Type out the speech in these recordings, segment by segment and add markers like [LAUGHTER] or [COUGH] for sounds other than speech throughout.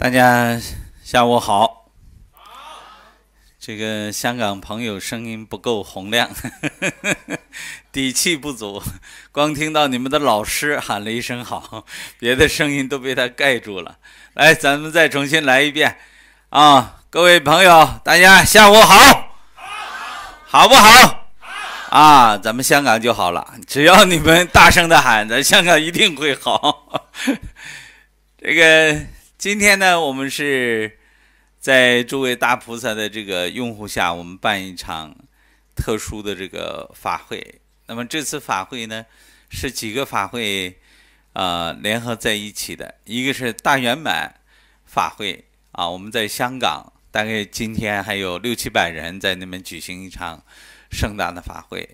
大家下午好。好，这个香港朋友声音不够洪亮，[LAUGHS] 底气不足，光听到你们的老师喊了一声好，别的声音都被他盖住了。来，咱们再重新来一遍啊！各位朋友，大家下午好，好，不好啊，咱们香港就好了，只要你们大声的喊，咱香港一定会好。[LAUGHS] 这个。今天呢，我们是在诸位大菩萨的这个拥护下，我们办一场特殊的这个法会。那么这次法会呢，是几个法会呃联合在一起的，一个是大圆满法会啊。我们在香港，大概今天还有六七百人在那边举行一场盛大的法会。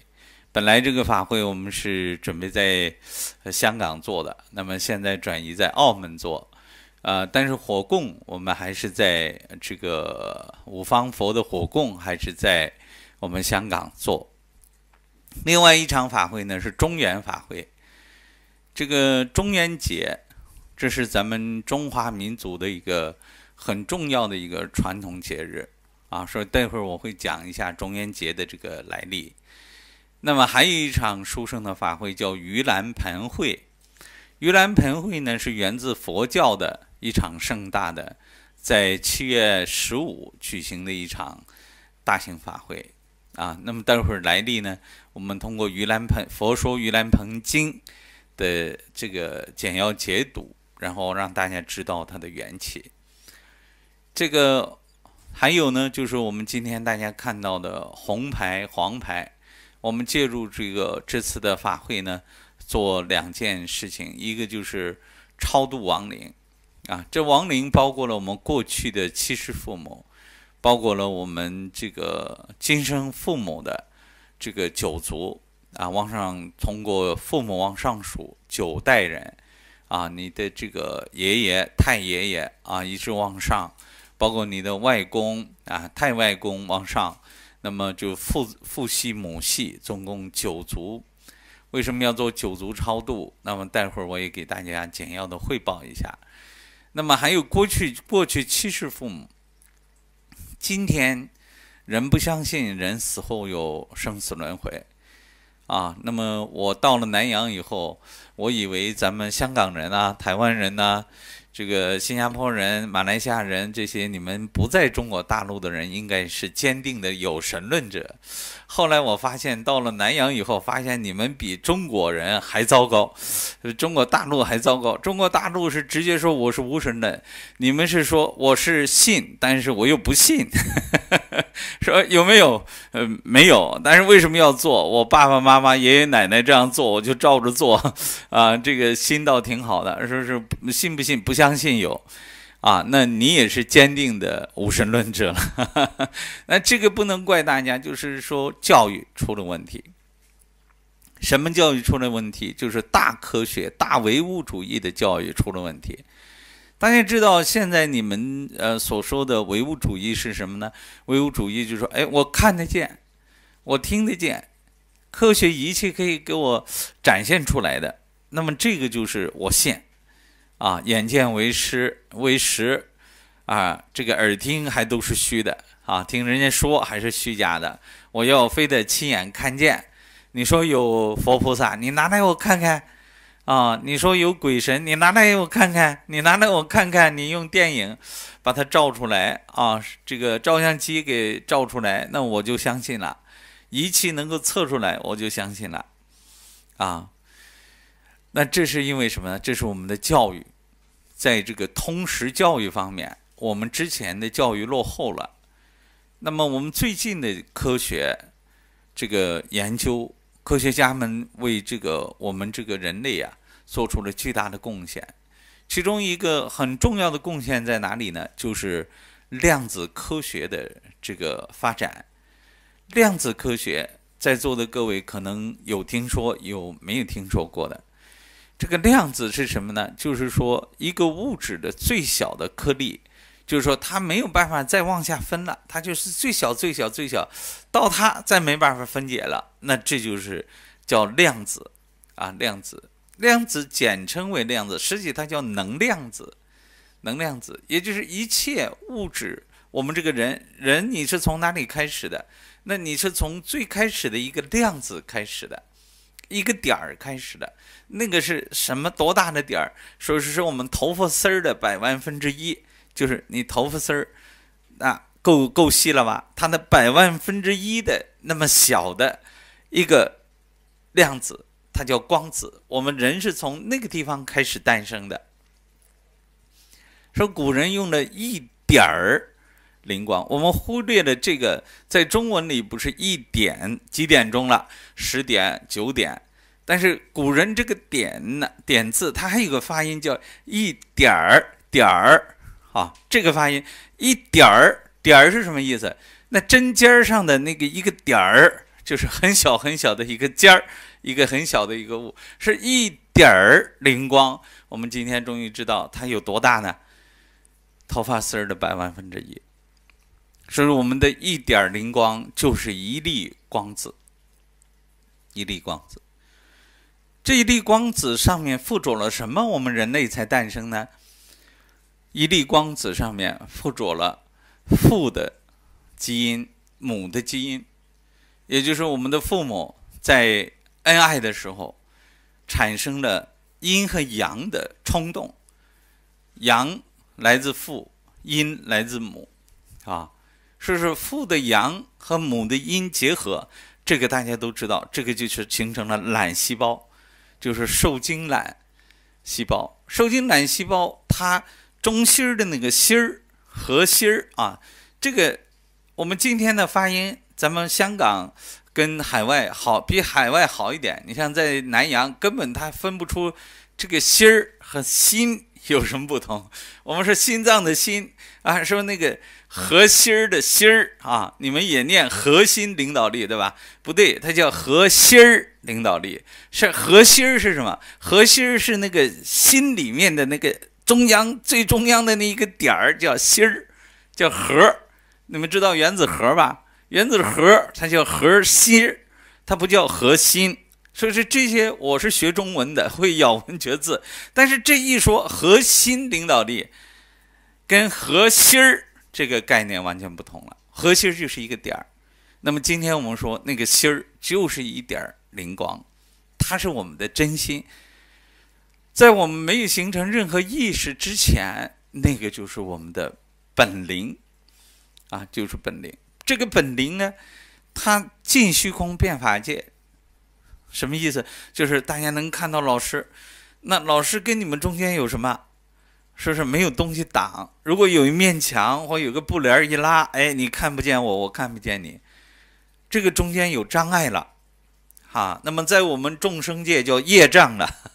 本来这个法会我们是准备在香港做的，那么现在转移在澳门做。呃，但是火供我们还是在这个五方佛的火供还是在我们香港做。另外一场法会呢是中元法会，这个中元节，这是咱们中华民族的一个很重要的一个传统节日啊。所以待会儿我会讲一下中元节的这个来历。那么还有一场书生的法会叫盂兰盆会，盂兰盆会呢是源自佛教的。一场盛大的，在七月十五举行的一场大型法会啊，那么待会儿来历呢？我们通过《盂兰盆佛说盂兰盆经》的这个简要解读，然后让大家知道它的缘起。这个还有呢，就是我们今天大家看到的红牌、黄牌，我们借助这个这次的法会呢，做两件事情，一个就是超度亡灵。啊，这亡灵包括了我们过去的七世父母，包括了我们这个今生父母的这个九族啊，往上通过父母往上数九代人啊，你的这个爷爷太爷爷啊，一直往上，包括你的外公啊、太外公往上，那么就父父系、母系总共九族。为什么要做九族超度？那么待会儿我也给大家简要的汇报一下。那么还有过去过去七世父母，今天人不相信人死后有生死轮回，啊，那么我到了南洋以后，我以为咱们香港人啊、台湾人呐。这个新加坡人、马来西亚人，这些你们不在中国大陆的人，应该是坚定的有神论者。后来我发现到了南洋以后，发现你们比中国人还糟糕，中国大陆还糟糕。中国大陆是直接说我是无神论，你们是说我是信，但是我又不信。[LAUGHS] 说有没有？呃，没有。但是为什么要做？我爸爸妈妈、爷爷奶奶这样做，我就照着做。啊，这个心倒挺好的。说是信不信？不相信有。啊，那你也是坚定的无神论者了。[LAUGHS] 那这个不能怪大家，就是说教育出了问题。什么教育出了问题？就是大科学、大唯物主义的教育出了问题。大家知道现在你们呃所说的唯物主义是什么呢？唯物主义就说：哎，我看得见，我听得见，科学仪器可以给我展现出来的。那么这个就是我现啊，眼见为实为实啊，这个耳听还都是虚的啊，听人家说还是虚假的。我要非得亲眼看见，你说有佛菩萨，你拿来我看看。啊，你说有鬼神，你拿来我看看，你拿来我看看，你用电影把它照出来啊，这个照相机给照出来，那我就相信了，仪器能够测出来，我就相信了，啊，那这是因为什么呢？这是我们的教育，在这个通识教育方面，我们之前的教育落后了，那么我们最近的科学这个研究。科学家们为这个我们这个人类啊做出了巨大的贡献，其中一个很重要的贡献在哪里呢？就是量子科学的这个发展。量子科学，在座的各位可能有听说，有没有听说过的？这个量子是什么呢？就是说一个物质的最小的颗粒。就是说，它没有办法再往下分了，它就是最小、最小、最小，到它再没办法分解了，那这就是叫量子啊，量子，量子简称为量子，实际它叫能量子，能量子，也就是一切物质，我们这个人，人你是从哪里开始的？那你是从最开始的一个量子开始的，一个点儿开始的，那个是什么？多大的点儿？说是说我们头发丝儿的百万分之一。就是你头发丝儿，那够够细了吧？它那百万分之一的那么小的一个量子，它叫光子。我们人是从那个地方开始诞生的。说古人用了一点儿灵光，我们忽略了这个。在中文里，不是一点几点钟了，十点九点，但是古人这个点呢，点字它还有个发音叫一点儿点儿。啊，这个发音一点儿点儿是什么意思？那针尖上的那个一个点儿，就是很小很小的一个尖儿，一个很小的一个物，是一点儿灵光。我们今天终于知道它有多大呢？头发丝儿的百万分之一。所以我们的一点儿灵光就是一粒光子，一粒光子。这一粒光子上面附着了什么？我们人类才诞生呢？一粒光子上面附着了父的基因、母的基因，也就是我们的父母在恩爱的时候产生了阴和阳的冲动，阳来自父，阴来自母，啊，说是父的阳和母的阴结合，这个大家都知道，这个就是形成了卵细胞，就是受精卵细胞。受精卵细胞它。中心儿的那个心儿、核心儿啊，这个我们今天的发音，咱们香港跟海外好，比海外好一点。你像在南洋，根本它分不出这个心儿和心有什么不同。我们说心脏的心啊，说那个核心儿的心儿啊，你们也念核心领导力对吧？不对，它叫核心儿领导力，是核心儿是什么？核心儿是那个心里面的那个。中央最中央的那一个点儿叫心儿，叫核儿。你们知道原子核吧？原子核它叫核心，它不叫核心。所以说这些，我是学中文的，会咬文嚼字。但是这一说核心领导力，跟核心儿这个概念完全不同了。核心儿就是一个点儿。那么今天我们说那个心儿就是一点灵光，它是我们的真心。在我们没有形成任何意识之前，那个就是我们的本灵，啊，就是本灵。这个本灵呢，它进虚空变法界，什么意思？就是大家能看到老师，那老师跟你们中间有什么？说是没有东西挡。如果有一面墙或有个布帘一拉，哎，你看不见我，我看不见你，这个中间有障碍了，哈。那么在我们众生界叫业障了。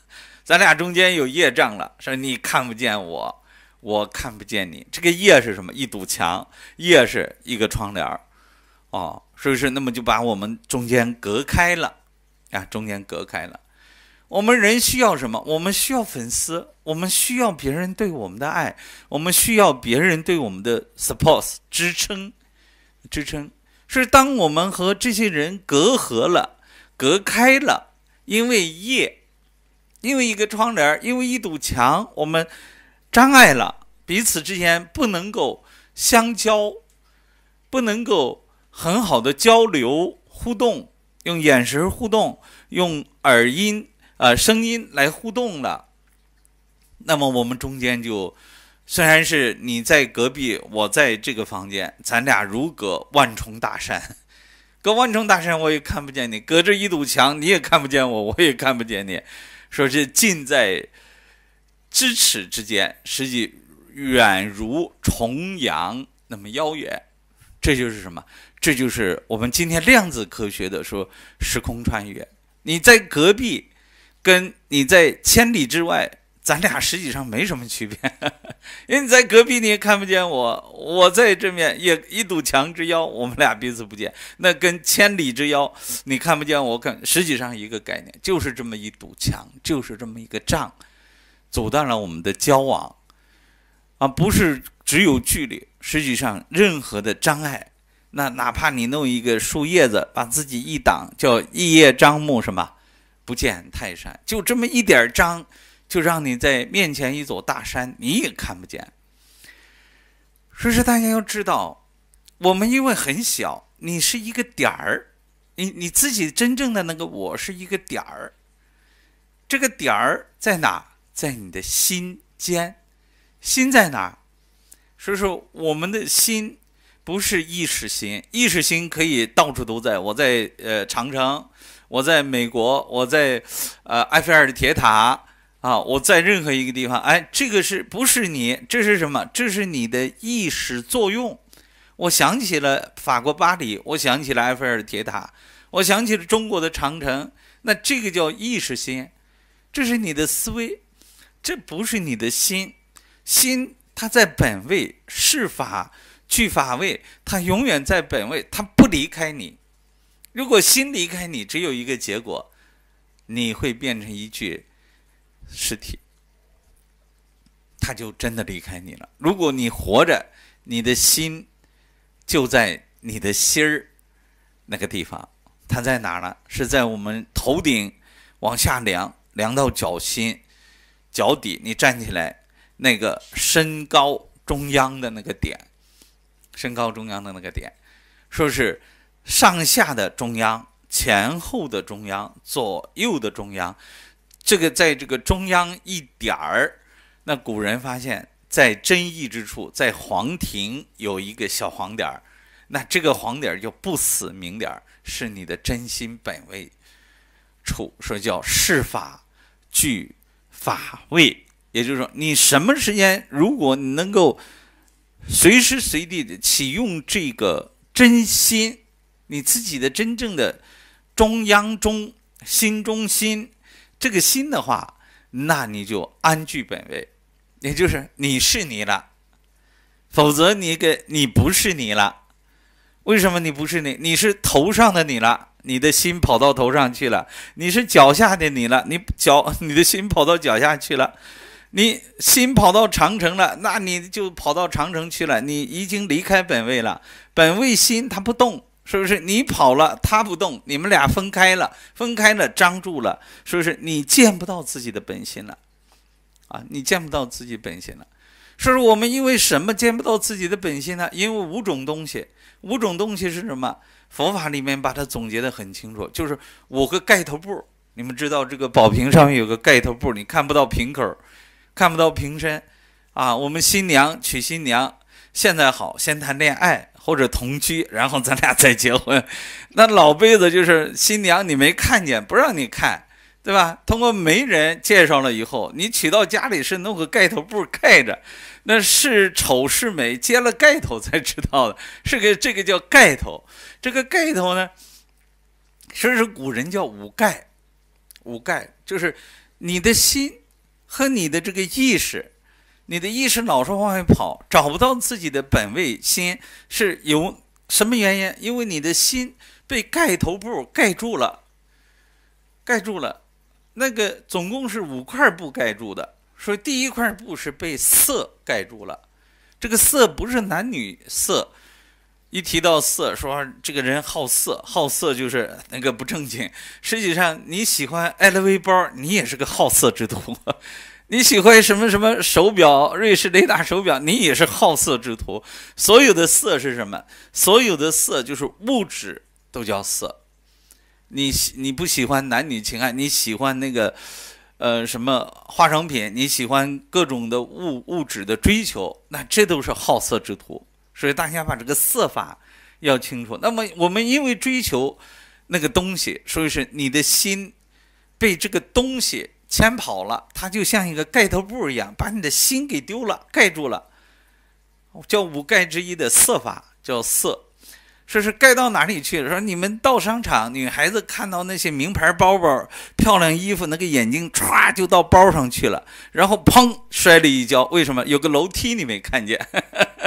咱俩中间有业障了，说你看不见我，我看不见你。这个业是什么？一堵墙，业是一个窗帘儿，哦，所以说那么就把我们中间隔开了啊，中间隔开了。我们人需要什么？我们需要粉丝，我们需要别人对我们的爱，我们需要别人对我们的 support 支撑支撑。是当我们和这些人隔阂了、隔开了，因为业。因为一个窗帘，因为一堵墙，我们障碍了彼此之间不能够相交，不能够很好的交流互动，用眼神互动，用耳音呃声音来互动了。那么我们中间就虽然是你在隔壁，我在这个房间，咱俩如隔万重大山，隔万重大山我也看不见你，隔着一堵墙你也看不见我，我也看不见你。说这近在咫尺之间，实际远如重阳那么遥远，这就是什么？这就是我们今天量子科学的说时空穿越，你在隔壁，跟你在千里之外。咱俩实际上没什么区别，[LAUGHS] 因为你在隔壁你也看不见我，我在这面也一堵墙之遥，我们俩彼此不见，那跟千里之遥，你看不见我，看实际上一个概念，就是这么一堵墙，就是这么一个障，阻断了我们的交往，啊，不是只有距离，实际上任何的障碍，那哪怕你弄一个树叶子把自己一挡，叫一叶障目，什么，不见泰山，就这么一点障。就让你在面前一座大山，你也看不见。所以说，大家要知道，我们因为很小，你是一个点儿，你你自己真正的那个我是一个点儿。这个点儿在哪？在你的心间。心在哪？所以说，我们的心不是意识心，意识心可以到处都在。我在呃长城，我在美国，我在呃埃菲尔铁塔。啊！我在任何一个地方，哎，这个是不是你？这是什么？这是你的意识作用。我想起了法国巴黎，我想起了埃菲尔铁塔，我想起了中国的长城。那这个叫意识心，这是你的思维。这不是你的心，心它在本位，是法去法位，它永远在本位，它不离开你。如果心离开你，只有一个结果，你会变成一具。尸体，他就真的离开你了。如果你活着，你的心就在你的心儿那个地方。它在哪儿呢？是在我们头顶往下量，量到脚心、脚底。你站起来，那个身高中央的那个点，身高中央的那个点，说是上下的中央、前后的中央、左右的中央。这个在这个中央一点儿，那古人发现，在真意之处，在黄庭有一个小黄点儿，那这个黄点儿就不死明点儿，是你的真心本位处，说叫事法具法位，也就是说，你什么时间，如果你能够随时随地的启用这个真心，你自己的真正的中央中心中心。这个心的话，那你就安居本位，也就是你是你了。否则你给你不是你了。为什么你不是你？你是头上的你了，你的心跑到头上去了；你是脚下的你了，你脚你的心跑到脚下去了；你心跑到长城了，那你就跑到长城去了。你已经离开本位了，本位心它不动。是不是你跑了，他不动，你们俩分开了，分开了，张住了，是不是你见不到自己的本心了？啊，你见不到自己本心了。是不说我们因为什么见不到自己的本心呢？因为五种东西，五种东西是什么？佛法里面把它总结的很清楚，就是五个盖头布。你们知道这个宝瓶上面有个盖头布，你看不到瓶口，看不到瓶身，啊，我们新娘娶新娘，现在好先谈恋爱。或者同居，然后咱俩再结婚。[LAUGHS] 那老辈子就是新娘，你没看见，不让你看，对吧？通过媒人介绍了以后，你娶到家里是弄个盖头布盖着，那是丑是美，揭了盖头才知道的。[LAUGHS] 是个这个叫盖头，这个盖头呢，说是古人叫五盖，五盖就是你的心和你的这个意识。你的意识老是往外跑，找不到自己的本位心，是由什么原因？因为你的心被盖头布盖住了，盖住了，那个总共是五块布盖住的。说第一块布是被色盖住了，这个色不是男女色，一提到色，说这个人好色，好色就是那个不正经。实际上你喜欢 LV 包，你也是个好色之徒。你喜欢什么什么手表？瑞士雷达手表。你也是好色之徒。所有的色是什么？所有的色就是物质都叫色。你喜你不喜欢男女情爱？你喜欢那个，呃，什么化妆品？你喜欢各种的物物质的追求？那这都是好色之徒。所以大家把这个色法要清楚。那么我们因为追求那个东西，所以是你的心被这个东西。钱跑了，它就像一个盖头布一样，把你的心给丢了，盖住了。叫五盖之一的色法，叫色。说是盖到哪里去了？说你们到商场，女孩子看到那些名牌包包、漂亮衣服，那个眼睛歘就到包上去了，然后砰摔了一跤。为什么？有个楼梯你没看见？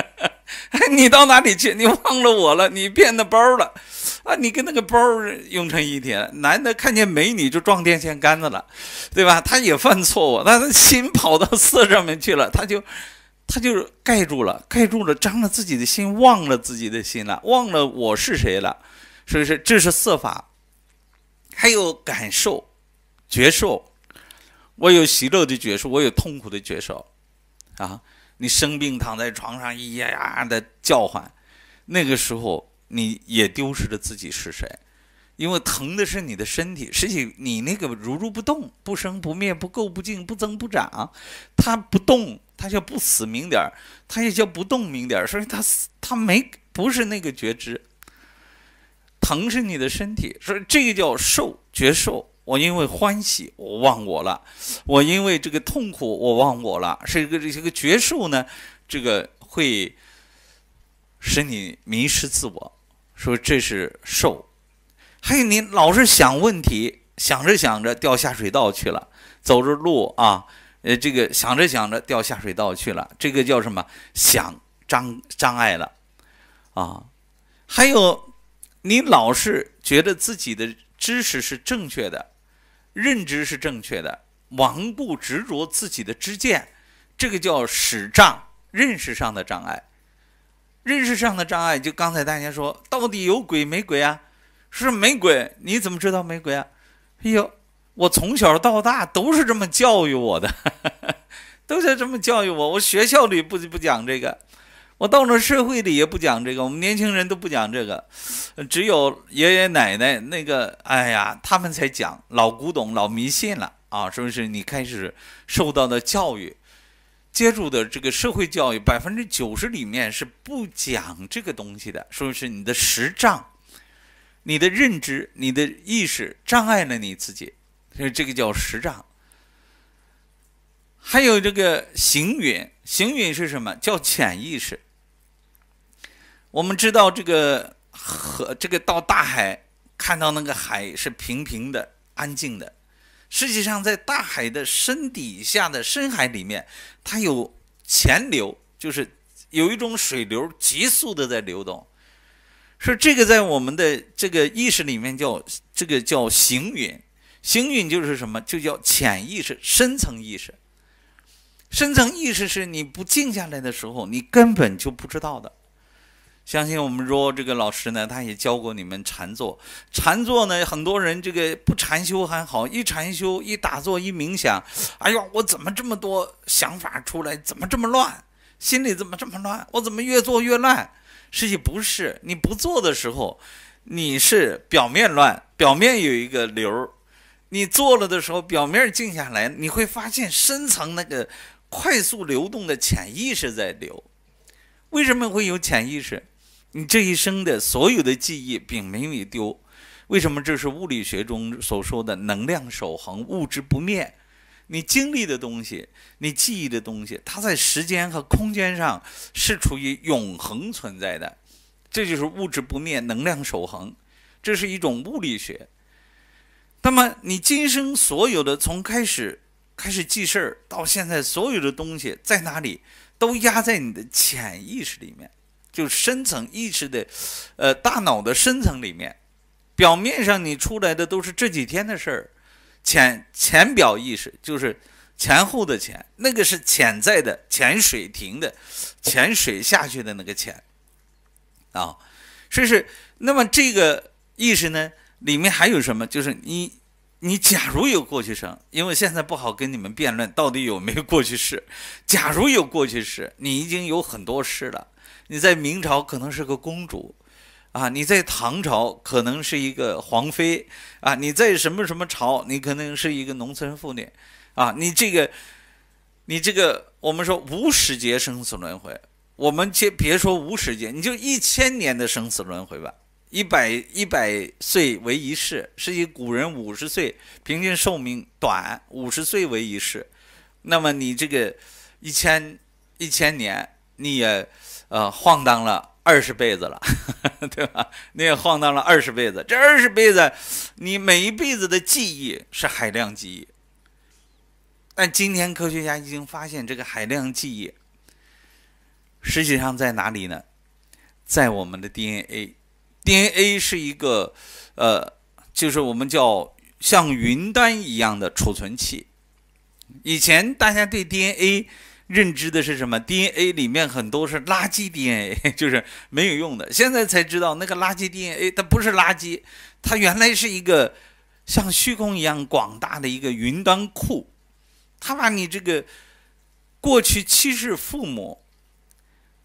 [LAUGHS] 你到哪里去？你忘了我了？你变的包了？啊，你跟那个包儿用成一体了。男的看见美女就撞电线杆子了，对吧？他也犯错误，他的心跑到色上面去了，他就，他就盖住了，盖住了，张了自己的心，忘了自己的心了，忘了我是谁了。所以说，这是色法。还有感受、觉受，我有喜乐的觉受，我有痛苦的觉受，啊，你生病躺在床上，咿呀呀的叫唤，那个时候。你也丢失了自己是谁，因为疼的是你的身体，实际你那个如如不动、不生不灭、不垢不净、不增不长，它不动，它叫不死明点儿，它也叫不动明点儿，所以它它没不是那个觉知。疼是你的身体，所以这个叫受觉受。我因为欢喜，我忘我了；我因为这个痛苦，我忘我了。是一个这些个觉受呢，这个会使你迷失自我。说这是受，还有你老是想问题，想着想着掉下水道去了，走着路啊，呃，这个想着想着掉下水道去了，这个叫什么？想障障碍了，啊，还有你老是觉得自己的知识是正确的，认知是正确的，顽固执着自己的知见，这个叫使障，认识上的障碍。认识上的障碍，就刚才大家说，到底有鬼没鬼啊？是没鬼，你怎么知道没鬼啊？哎呦，我从小到大都是这么教育我的，[LAUGHS] 都在这么教育我。我学校里不不讲这个，我到了社会里也不讲这个，我们年轻人都不讲这个，只有爷爷奶奶那个，哎呀，他们才讲，老古董，老迷信了啊！是不是？你开始受到的教育。接触的这个社会教育，百分之九十里面是不讲这个东西的，说是你的实障、你的认知、你的意识障碍了你自己，所以这个叫实障。还有这个行云，行云是什么？叫潜意识。我们知道这个和这个到大海，看到那个海是平平的、安静的。实际上，在大海的深底下的深海里面，它有潜流，就是有一种水流急速的在流动。说这个在我们的这个意识里面叫这个叫行云，行云就是什么？就叫潜意识、深层意识。深层意识是你不静下来的时候，你根本就不知道的。相信我们若这个老师呢，他也教过你们禅坐。禅坐呢，很多人这个不禅修还好，一禅修一打坐一冥想，哎呦，我怎么这么多想法出来？怎么这么乱？心里怎么这么乱？我怎么越做越乱？实际不是，你不做的时候，你是表面乱，表面有一个流儿；你做了的时候，表面静下来，你会发现深层那个快速流动的潜意识在流。为什么会有潜意识？你这一生的所有的记忆，并没你丢，为什么？这是物理学中所说的能量守恒、物质不灭。你经历的东西，你记忆的东西，它在时间和空间上是处于永恒存在的，这就是物质不灭、能量守恒，这是一种物理学。那么，你今生所有的从开始开始记事儿到现在所有的东西，在哪里都压在你的潜意识里面。就深层意识的，呃，大脑的深层里面，表面上你出来的都是这几天的事儿，潜潜表意识就是前后的潜，那个是潜在的潜水艇的潜水下去的那个潜，啊，所以是那么这个意识呢，里面还有什么？就是你你假如有过去生，因为现在不好跟你们辩论到底有没有过去式，假如有过去式，你已经有很多事了。你在明朝可能是个公主，啊，你在唐朝可能是一个皇妃，啊，你在什么什么朝你可能是一个农村妇女，啊，你这个，你这个，我们说无始劫生死轮回，我们先别说无始劫，你就一千年的生死轮回吧，一百一百岁为一世，是以古人五十岁平均寿命短五十岁为一世，那么你这个一千一千年你也。呃，晃荡了二十辈子了，[LAUGHS] 对吧？你也晃荡了二十辈子。这二十辈子，你每一辈子的记忆是海量记忆。但今天科学家已经发现，这个海量记忆实际上在哪里呢？在我们的 DNA。DNA 是一个，呃，就是我们叫像云端一样的储存器。以前大家对 DNA。认知的是什么？DNA 里面很多是垃圾 DNA，[LAUGHS] 就是没有用的。现在才知道，那个垃圾 DNA 它不是垃圾，它原来是一个像虚空一样广大的一个云端库，它把你这个过去七世父母，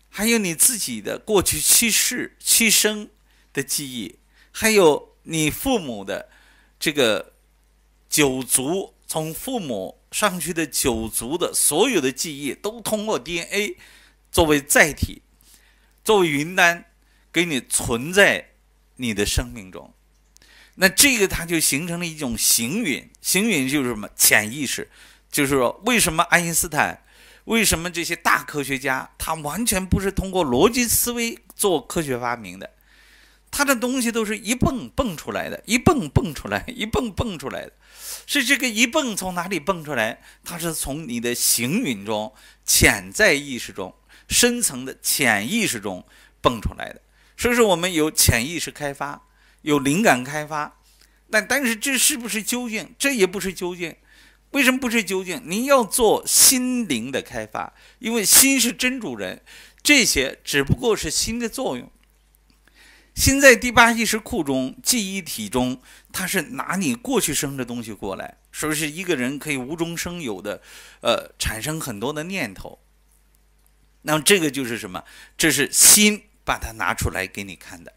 还有你自己的过去七世七生的记忆，还有你父母的这个九族从父母。上去的九族的所有的记忆都通过 DNA 作为载体，作为云端给你存在你的生命中。那这个它就形成了一种行云，行云就是什么？潜意识。就是说，为什么爱因斯坦，为什么这些大科学家，他完全不是通过逻辑思维做科学发明的，他的东西都是一蹦蹦出来的，一蹦蹦出来，一蹦蹦出来的。是这个一蹦从哪里蹦出来？它是从你的行云中、潜在意识中、深层的潜意识中蹦出来的。所以说我们有潜意识开发，有灵感开发。那但是这是不是究竟？这也不是究竟。为什么不是究竟？您要做心灵的开发，因为心是真主人。这些只不过是心的作用。心在第八意识库中、记忆体中，它是拿你过去生的东西过来说，是一个人可以无中生有的，呃，产生很多的念头。那么这个就是什么？这是心把它拿出来给你看的。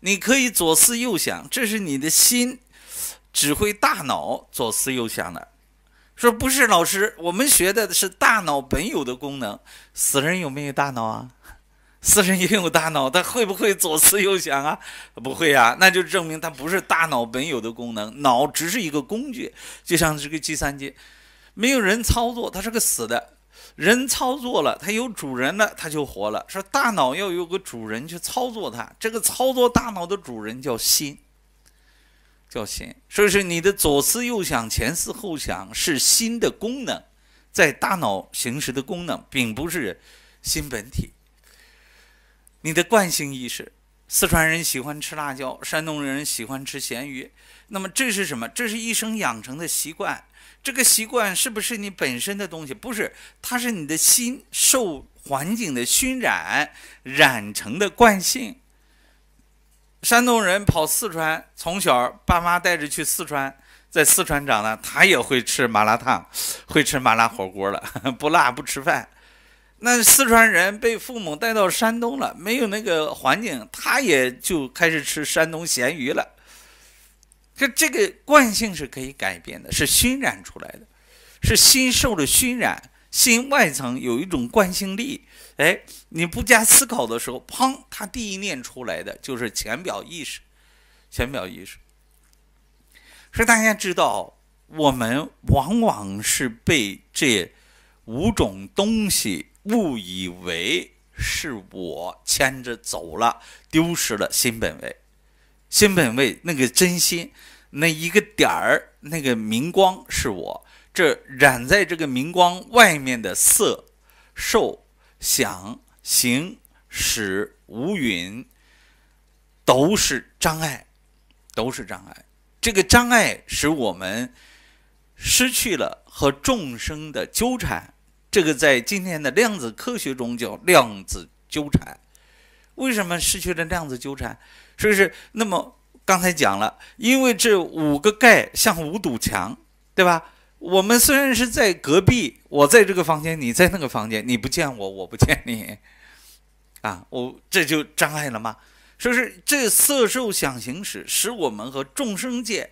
你可以左思右想，这是你的心指挥大脑左思右想的。说不是，老师，我们学的是大脑本有的功能。死人有没有大脑啊？死人也有大脑，他会不会左思右想啊？[LAUGHS] 不会啊，那就证明他不是大脑本有的功能，脑只是一个工具，就像这个计算机，没有人操作，它是个死的；人操作了，它有主人了，它就活了。说大脑要有个主人去操作它，这个操作大脑的主人叫心，叫心。所以说你的左思右想、前思后想是心的功能，在大脑行使的功能，并不是心本体。你的惯性意识，四川人喜欢吃辣椒，山东人喜欢吃咸鱼。那么这是什么？这是一生养成的习惯。这个习惯是不是你本身的东西？不是，它是你的心受环境的熏染染成的惯性。山东人跑四川，从小爸妈带着去四川，在四川长的，他也会吃麻辣烫，会吃麻辣火锅了，[LAUGHS] 不辣不吃饭。那四川人被父母带到山东了，没有那个环境，他也就开始吃山东咸鱼了。这这个惯性是可以改变的，是熏染出来的，是心受了熏染，心外层有一种惯性力。哎，你不加思考的时候，砰，他第一念出来的就是浅表意识，浅表意识。所以大家知道，我们往往是被这五种东西。误以为是我牵着走了，丢失了新本位。新本位那个真心，那一个点儿，那个明光是我。这染在这个明光外面的色、受、想、行、识、无云，都是障碍，都是障碍。这个障碍使我们失去了和众生的纠缠。这个在今天的量子科学中叫量子纠缠。为什么失去了量子纠缠？所以那么刚才讲了，因为这五个盖像五堵墙，对吧？我们虽然是在隔壁，我在这个房间，你在那个房间，你不见我，我不见你，啊，我这就障碍了吗？说是这色受想行识使我们和众生界，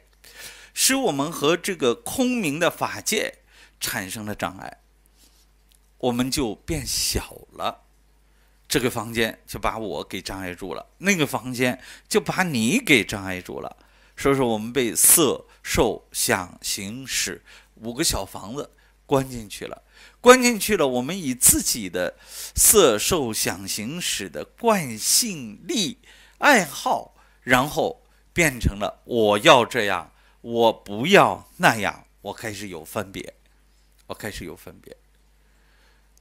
使我们和这个空明的法界产生了障碍。我们就变小了，这个房间就把我给障碍住了，那个房间就把你给障碍住了。所以说，我们被色、受、想、行、识五个小房子关进去了，关进去了。我们以自己的色、受、想、行、识的惯性力、爱好，然后变成了我要这样，我不要那样，我开始有分别，我开始有分别。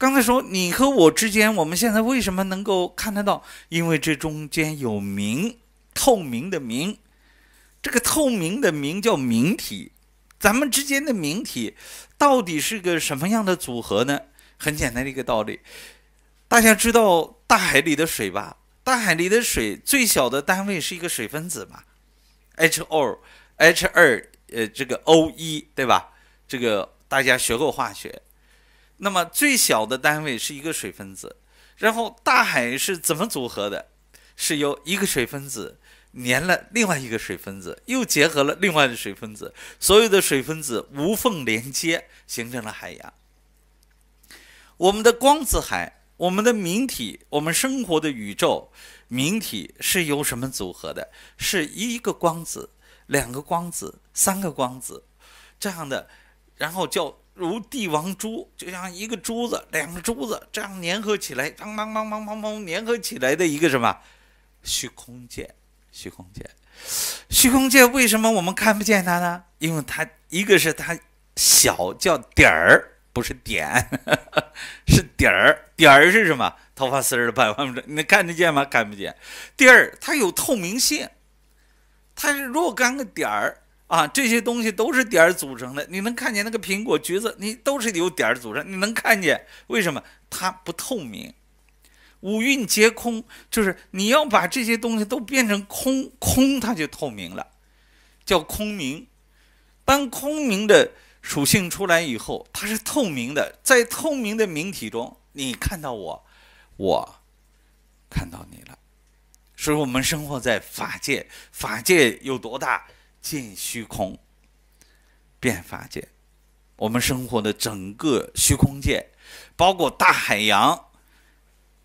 刚才说你和我之间，我们现在为什么能够看得到？因为这中间有明，透明的明，这个透明的明叫明体。咱们之间的明体到底是个什么样的组合呢？很简单的一个道理，大家知道大海里的水吧？大海里的水最小的单位是一个水分子嘛，H O H 二呃这个 O 一对吧？这个大家学过化学。那么最小的单位是一个水分子，然后大海是怎么组合的？是由一个水分子粘了另外一个水分子，又结合了另外的水分子，所有的水分子无缝连接形成了海洋。我们的光子海，我们的明体，我们生活的宇宙明体是由什么组合的？是一个光子，两个光子，三个光子，这样的，然后叫如帝王珠，就像一个珠子，两个珠子这样粘合起来，砰砰砰砰砰砰粘合起来的一个什么？虚空界，虚空界，虚空界为什么我们看不见它呢？因为它一个是它小，叫点儿，不是点，[LAUGHS] 是点儿，点儿是什么？头发丝儿，百万分之一，你看得见吗？看不见。第二，它有透明性，它是若干个点儿。啊，这些东西都是点儿组成的。你能看见那个苹果、橘子，你都是由点儿组成。你能看见为什么它不透明？五蕴皆空，就是你要把这些东西都变成空空，它就透明了，叫空明。当空明的属性出来以后，它是透明的。在透明的明体中，你看到我，我看到你了。所以我们生活在法界，法界有多大？见虚空，变法界。我们生活的整个虚空界，包括大海洋，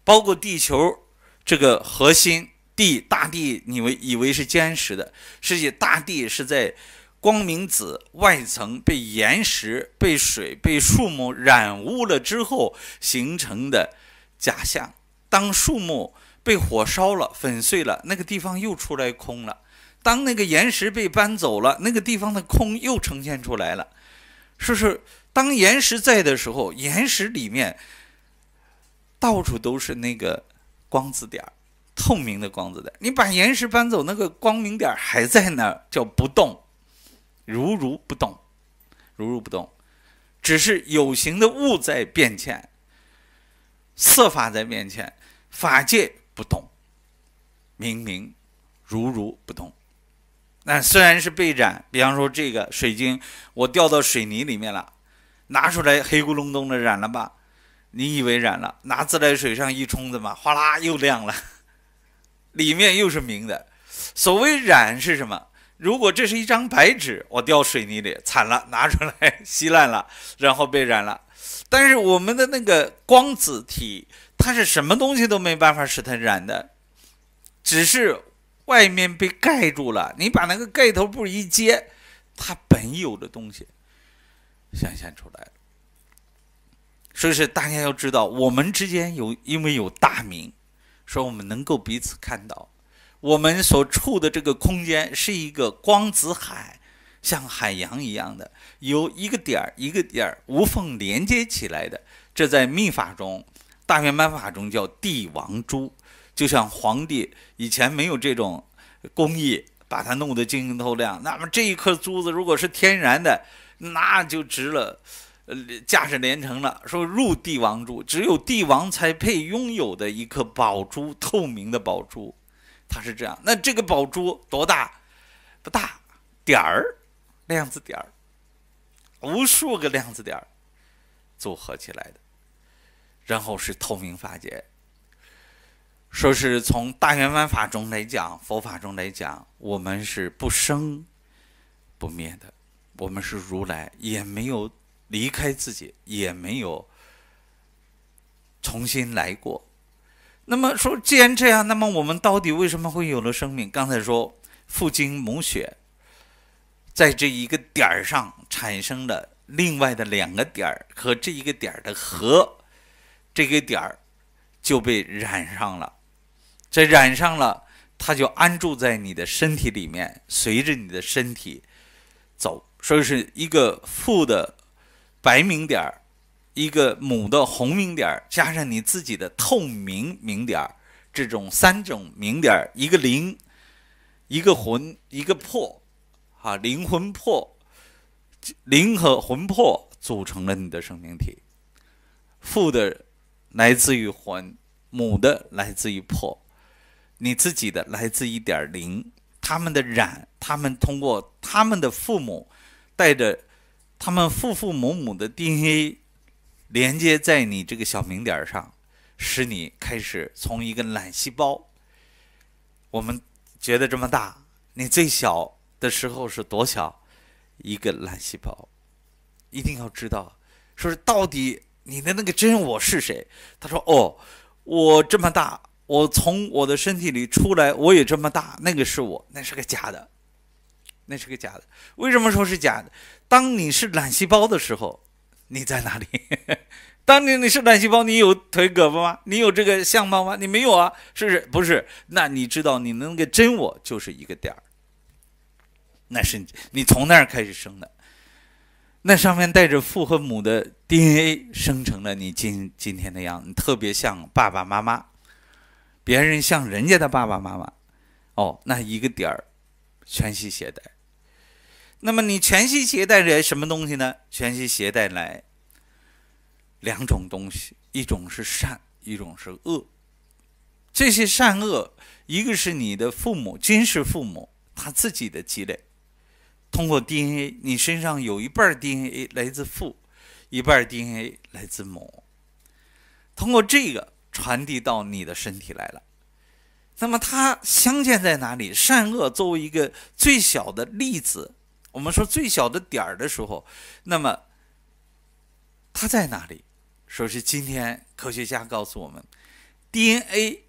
包括地球这个核心地大地，你为以为是坚实的，实际大地是在光明子外层被岩石、被水、被树木染污了之后形成的假象。当树木被火烧了、粉碎了，那个地方又出来空了。当那个岩石被搬走了，那个地方的空又呈现出来了。是不是？当岩石在的时候，岩石里面到处都是那个光子点，透明的光子点。你把岩石搬走，那个光明点还在那儿，叫不动，如如不动，如如不动，只是有形的物在变迁，色法在变迁，法界不动，明明如如不动。那虽然是被染，比方说这个水晶，我掉到水泥里面了，拿出来黑咕隆咚的染了吧？你以为染了？拿自来水上一冲子嘛，哗啦又亮了，里面又是明的。所谓染是什么？如果这是一张白纸，我掉水泥里，惨了，拿出来 [LAUGHS] 稀烂了，然后被染了。但是我们的那个光子体，它是什么东西都没办法使它染的，只是。外面被盖住了，你把那个盖头布一揭，它本有的东西显现出来了。所以说，大家要知道，我们之间有因为有大明，说我们能够彼此看到，我们所处的这个空间是一个光子海，像海洋一样的，由一个点儿一个点儿无缝连接起来的。这在密法中，大圆满法中叫帝王珠。就像皇帝以前没有这种工艺，把它弄得晶莹透亮。那么这一颗珠子如果是天然的，那就值了，呃，价值连城了。说入帝王珠，只有帝王才配拥有的一颗宝珠，透明的宝珠，它是这样。那这个宝珠多大？不大点儿，量子点儿，无数个量子点儿组合起来的。然后是透明发结。说是从大圆满法中来讲，佛法中来讲，我们是不生不灭的，我们是如来，也没有离开自己，也没有重新来过。那么说，既然这样，那么我们到底为什么会有了生命？刚才说父精母血，在这一个点儿上产生了另外的两个点儿和这一个点儿的和，这个点儿就被染上了。这染上了，它就安住在你的身体里面，随着你的身体走。所以是一个父的白明点儿，一个母的红明点儿，加上你自己的透明明点儿，这种三种明点儿，一个灵，一个魂，一个魄，啊，灵魂魄，灵和魂魄组成了你的生命体。父的来自于魂，母的来自于魄。你自己的来自一点零，他们的染，他们通过他们的父母带着他们父父母母的 DNA 连接在你这个小名点上，使你开始从一个卵细胞。我们觉得这么大，你最小的时候是多小？一个卵细胞，一定要知道，说是到底你的那个真我是谁？他说：“哦，我这么大。”我从我的身体里出来，我也这么大。那个是我，那是个假的，那是个假的。为什么说是假的？当你是卵细胞的时候，你在哪里？[LAUGHS] 当你你是卵细胞，你有腿胳膊吗？你有这个相貌吗？你没有啊？是不是？不是？那你知道，你那个真我就是一个点儿，那是你从那儿开始生的，那上面带着父和母的 DNA，生成了你今今天的样，子，特别像爸爸妈妈。别人像人家的爸爸妈妈，哦，那一个点儿全系携带。那么你全系携带着什么东西呢？全系携带来两种东西，一种是善，一种是恶。这些善恶，一个是你的父母，真实父母他自己的积累，通过 DNA，你身上有一半 DNA 来自父，一半 DNA 来自母。通过这个。传递到你的身体来了，那么它相见在哪里？善恶作为一个最小的粒子，我们说最小的点儿的时候，那么它在哪里？说是今天科学家告诉我们，DNA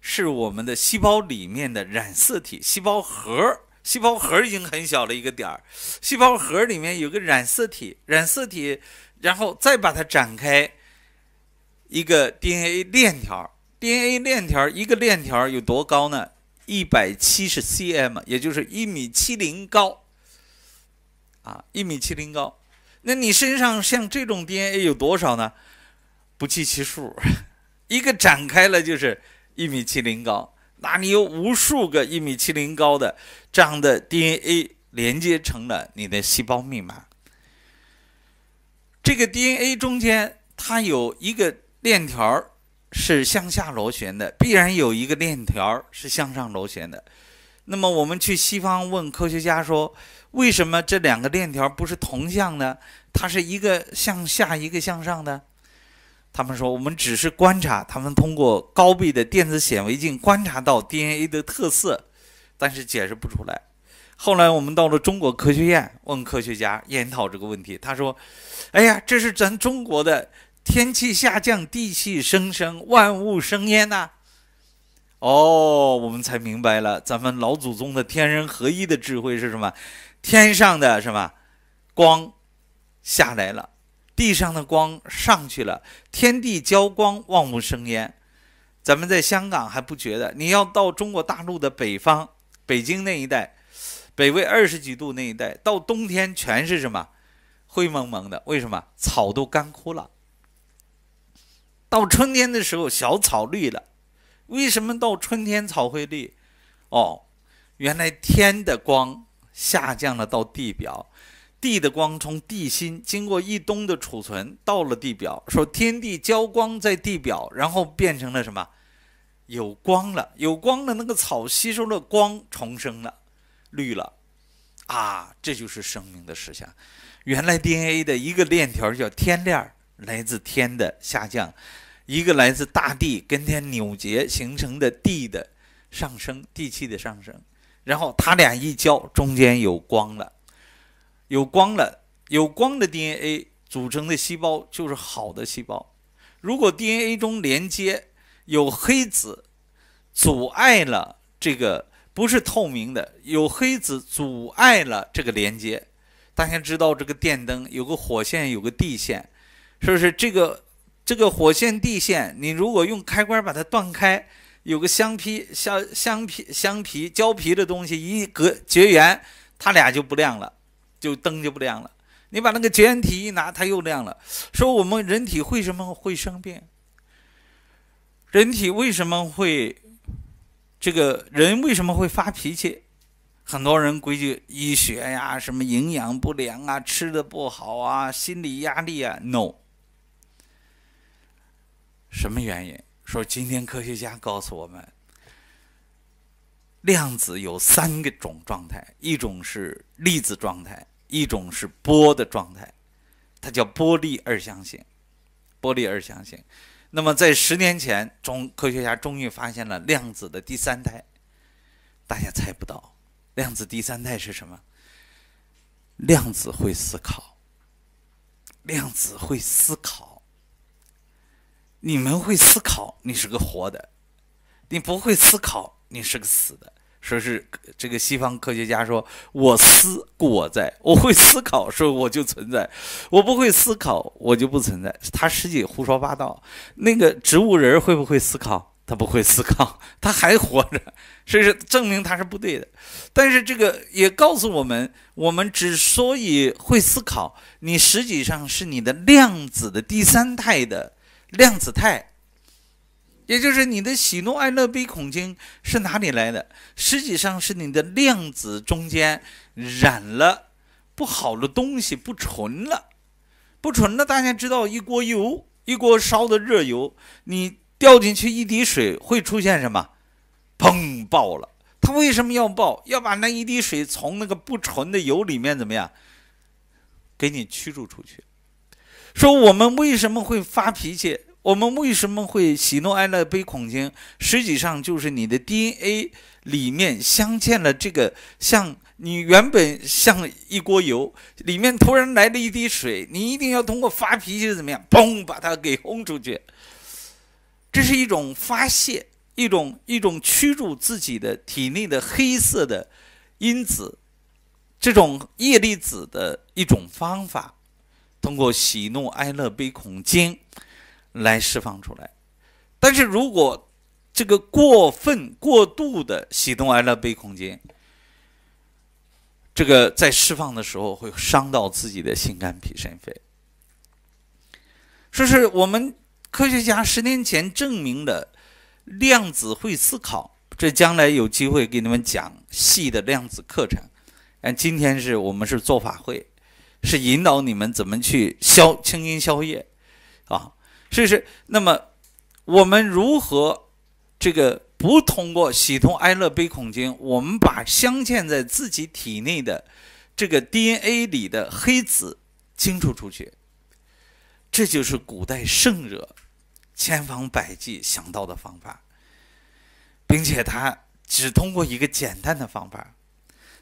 是我们的细胞里面的染色体，细胞核，细胞核已经很小了一个点儿，细胞核里面有个染色体，染色体，然后再把它展开。一个 DNA 链条，DNA 链条一个链条有多高呢？一百七十 cm，也就是一米七零高。啊，一米七零高。那你身上像这种 DNA 有多少呢？不计其数，[LAUGHS] 一个展开了就是一米七零高。那你有无数个一米七零高的这样的 DNA 连接成了你的细胞密码。这个 DNA 中间它有一个。链条是向下螺旋的，必然有一个链条是向上螺旋的。那么我们去西方问科学家说，为什么这两个链条不是同向呢？它是一个向下一个向上的。他们说，我们只是观察，他们通过高倍的电子显微镜观察到 DNA 的特色，但是解释不出来。后来我们到了中国科学院问科学家研讨这个问题，他说：“哎呀，这是咱中国的。”天气下降，地气升升，万物生焉呐！哦，我们才明白了，咱们老祖宗的天人合一的智慧是什么？天上的什么光下来了，地上的光上去了，天地交光，万物生焉。咱们在香港还不觉得，你要到中国大陆的北方，北京那一带，北纬二十几度那一带，到冬天全是什么灰蒙蒙的？为什么草都干枯了？到春天的时候，小草绿了。为什么到春天草会绿？哦，原来天的光下降了到地表，地的光从地心经过一冬的储存到了地表，说天地交光在地表，然后变成了什么？有光了，有光了，那个草吸收了光，重生了，绿了。啊，这就是生命的实相。原来 DNA 的一个链条叫天链儿。来自天的下降，一个来自大地跟天扭结形成的地的上升，地气的上升，然后它俩一交，中间有光了，有光了，有光的 DNA 组成的细胞就是好的细胞。如果 DNA 中连接有黑子，阻碍了这个不是透明的，有黑子阻碍了这个连接。大家知道这个电灯有个火线，有个地线。是不是这个这个火线、地线？你如果用开关把它断开，有个橡皮、橡橡皮、橡皮胶皮的东西一隔绝缘，它俩就不亮了，就灯就不亮了。你把那个绝缘体一拿，它又亮了。说我们人体会什么会生病？人体为什么会这个人为什么会发脾气？很多人规矩医学呀，什么营养不良啊，吃的不好啊，心理压力啊。No。什么原因？说今天科学家告诉我们，量子有三个种状态，一种是粒子状态，一种是波的状态，它叫波粒二象性。波粒二象性。那么在十年前，中科学家终于发现了量子的第三代。大家猜不到，量子第三代是什么？量子会思考。量子会思考。你们会思考，你是个活的；你不会思考，你是个死的。说是这个西方科学家说：“我思故我在，我会思考，说我就存在；我不会思考，我就不存在。”他实际胡说八道。那个植物人会不会思考？他不会思考，他还活着，[LAUGHS] 所以说证明他是不对的。但是这个也告诉我们：我们之所以会思考，你实际上是你的量子的第三态的。量子态，也就是你的喜怒哀乐悲恐惊是哪里来的？实际上是你的量子中间染了不好的东西，不纯了。不纯了，大家知道，一锅油，一锅烧的热油，你掉进去一滴水，会出现什么？砰，爆了！它为什么要爆？要把那一滴水从那个不纯的油里面怎么样，给你驱逐出去？说我们为什么会发脾气？我们为什么会喜怒哀乐悲恐惊？实际上就是你的 DNA 里面镶嵌了这个，像你原本像一锅油，里面突然来了一滴水，你一定要通过发脾气怎么样，嘣把它给轰出去。这是一种发泄，一种一种驱逐自己的体内的黑色的因子，这种液粒子的一种方法。通过喜怒哀乐悲恐惊来释放出来，但是如果这个过分过度的喜怒哀乐悲恐惊，这个在释放的时候会伤到自己的心肝脾肾肺。说是我们科学家十年前证明了量子会思考，这将来有机会给你们讲细的量子课程，但今天是我们是做法会。是引导你们怎么去消清音消业，啊，所以那么我们如何这个不通过喜通哀乐悲恐惊，我们把镶嵌在自己体内的这个 DNA 里的黑子清除出去？这就是古代圣者千方百计想到的方法，并且他只通过一个简单的方法，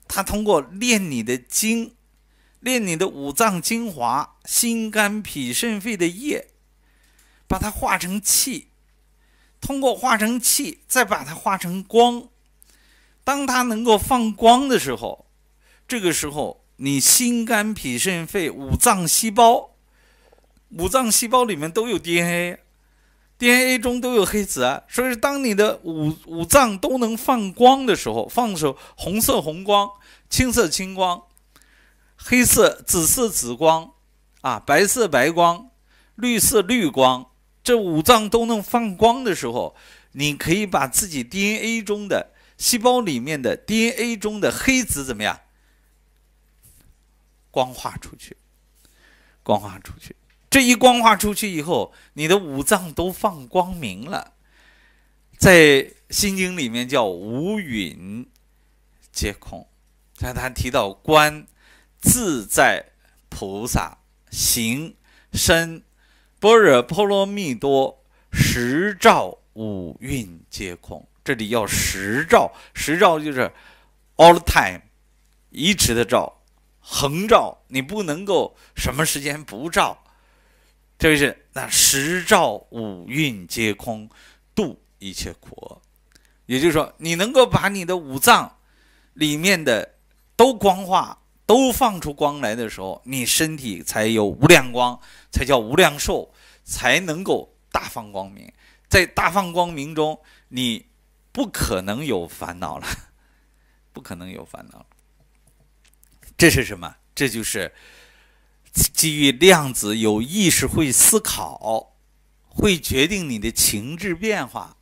他通过练你的精。练你的五脏精华，心肝脾肾肺的液，把它化成气，通过化成气，再把它化成光。当它能够放光的时候，这个时候你心肝脾肾肺五脏细胞，五脏细胞里面都有 DNA，DNA 中都有黑子，啊。所以当你的五五脏都能放光的时候，放的时候红色红光，青色青光。黑色、紫色、紫光，啊，白色、白光，绿色、绿光，这五脏都能放光的时候，你可以把自己 DNA 中的细胞里面的 DNA 中的黑子怎么样，光化出去，光化出去，这一光化出去以后，你的五脏都放光明了，在心经里面叫无允皆空，但他提到观。自在菩萨行深般若波罗蜜多，十照五蕴皆空。这里要十照，十照就是 all time 一直的照，横照。你不能够什么时间不照。这位是那十照五蕴皆空，度一切苦。厄。也就是说，你能够把你的五脏里面的都光化。都放出光来的时候，你身体才有无量光，才叫无量寿，才能够大放光明。在大放光明中，你不可能有烦恼了，[LAUGHS] 不可能有烦恼这是什么？这就是基于量子有意识会思考，会决定你的情志变化。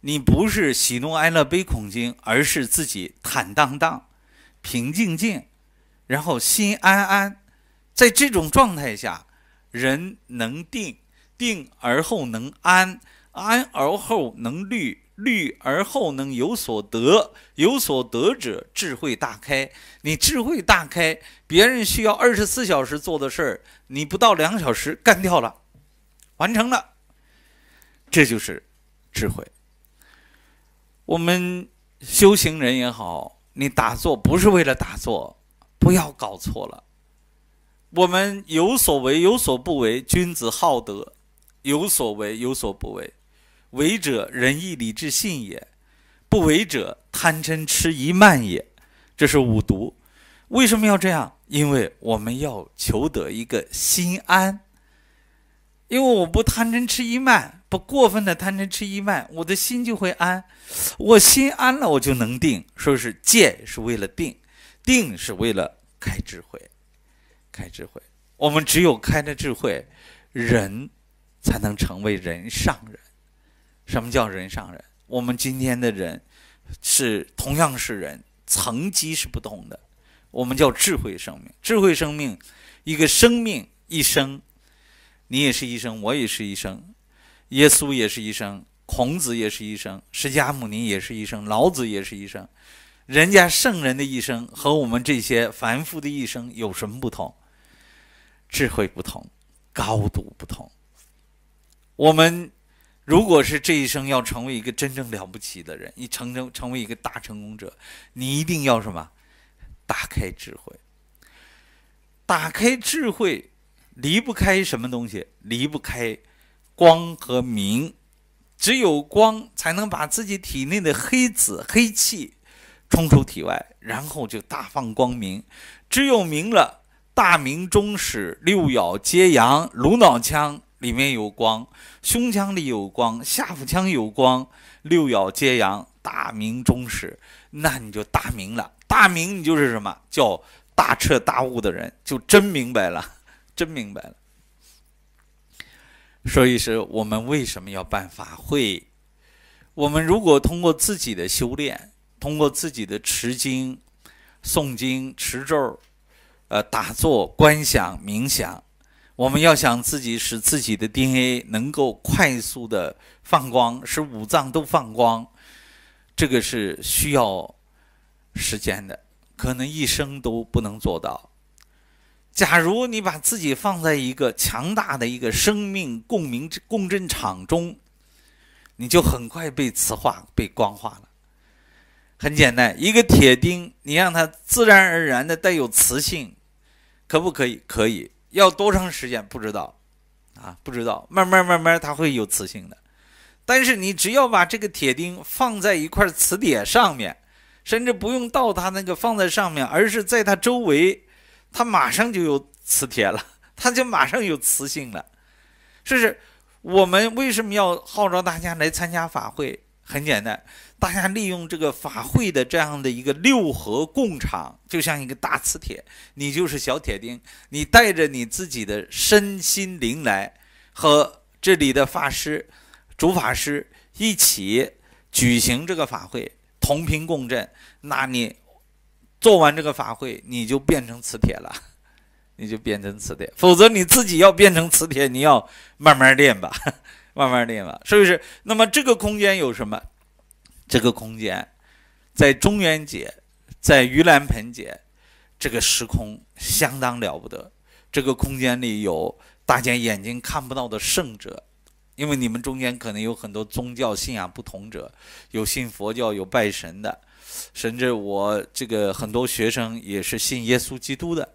你不是喜怒哀乐悲恐惊，而是自己坦荡荡，平静静。然后心安安，在这种状态下，人能定，定而后能安，安而后能虑，虑而后能有所得。有所得者，智慧大开。你智慧大开，别人需要二十四小时做的事儿，你不到两小时干掉了，完成了，这就是智慧。我们修行人也好，你打坐不是为了打坐。不要搞错了，我们有所为有所不为，君子好德，有所为有所不为，为者仁义礼智信也，不为者贪嗔痴疑慢也，这是五毒。为什么要这样？因为我们要求得一个心安，因为我不贪嗔痴疑慢，不过分的贪嗔痴疑慢，我的心就会安，我心安了，我就能定。说是戒是为了定。定是为了开智慧，开智慧。我们只有开了智慧，人才能成为人上人。什么叫人上人？我们今天的人是同样是人，层级是不同的。我们叫智慧生命，智慧生命，一个生命一生，你也是医生，我也是一生，耶稣也是一生，孔子也是一生，释迦牟尼也是一生，老子也是一生。人家圣人的一生和我们这些凡夫的一生有什么不同？智慧不同，高度不同。我们如果是这一生要成为一个真正了不起的人，你成成成为一个大成功者，你一定要什么？打开智慧，打开智慧离不开什么东西？离不开光和明。只有光才能把自己体内的黑子、黑气。冲出体外，然后就大放光明。只有明了大明终始，六爻皆阳，颅脑腔里面有光，胸腔里有光，下腹腔有光，六爻皆阳，大明终始，那你就大明了。大明你就是什么叫大彻大悟的人，就真明白了，真明白了。所以是我们为什么要办法会？我们如果通过自己的修炼。通过自己的持经、诵经、持咒，呃，打坐、观想、冥想，我们要想自己使自己的 DNA 能够快速的放光，使五脏都放光，这个是需要时间的，可能一生都不能做到。假如你把自己放在一个强大的一个生命共鸣共振场中，你就很快被磁化、被光化了。很简单，一个铁钉，你让它自然而然的带有磁性，可不可以？可以。要多长时间？不知道，啊，不知道。慢慢慢慢，它会有磁性的。但是你只要把这个铁钉放在一块磁铁上面，甚至不用到它那个放在上面，而是在它周围，它马上就有磁铁了，它就马上有磁性了。这是我们为什么要号召大家来参加法会？很简单。大家利用这个法会的这样的一个六合共场，就像一个大磁铁，你就是小铁钉，你带着你自己的身心灵来和这里的法师、主法师一起举行这个法会，同频共振。那你做完这个法会，你就变成磁铁了，[LAUGHS] 你就变成磁铁。否则你自己要变成磁铁，你要慢慢练吧，[LAUGHS] 慢慢练吧。是不是？那么这个空间有什么？这个空间，在中元节，在盂兰盆节，这个时空相当了不得。这个空间里有大家眼睛看不到的圣者，因为你们中间可能有很多宗教信仰不同者，有信佛教、有拜神的，甚至我这个很多学生也是信耶稣基督的，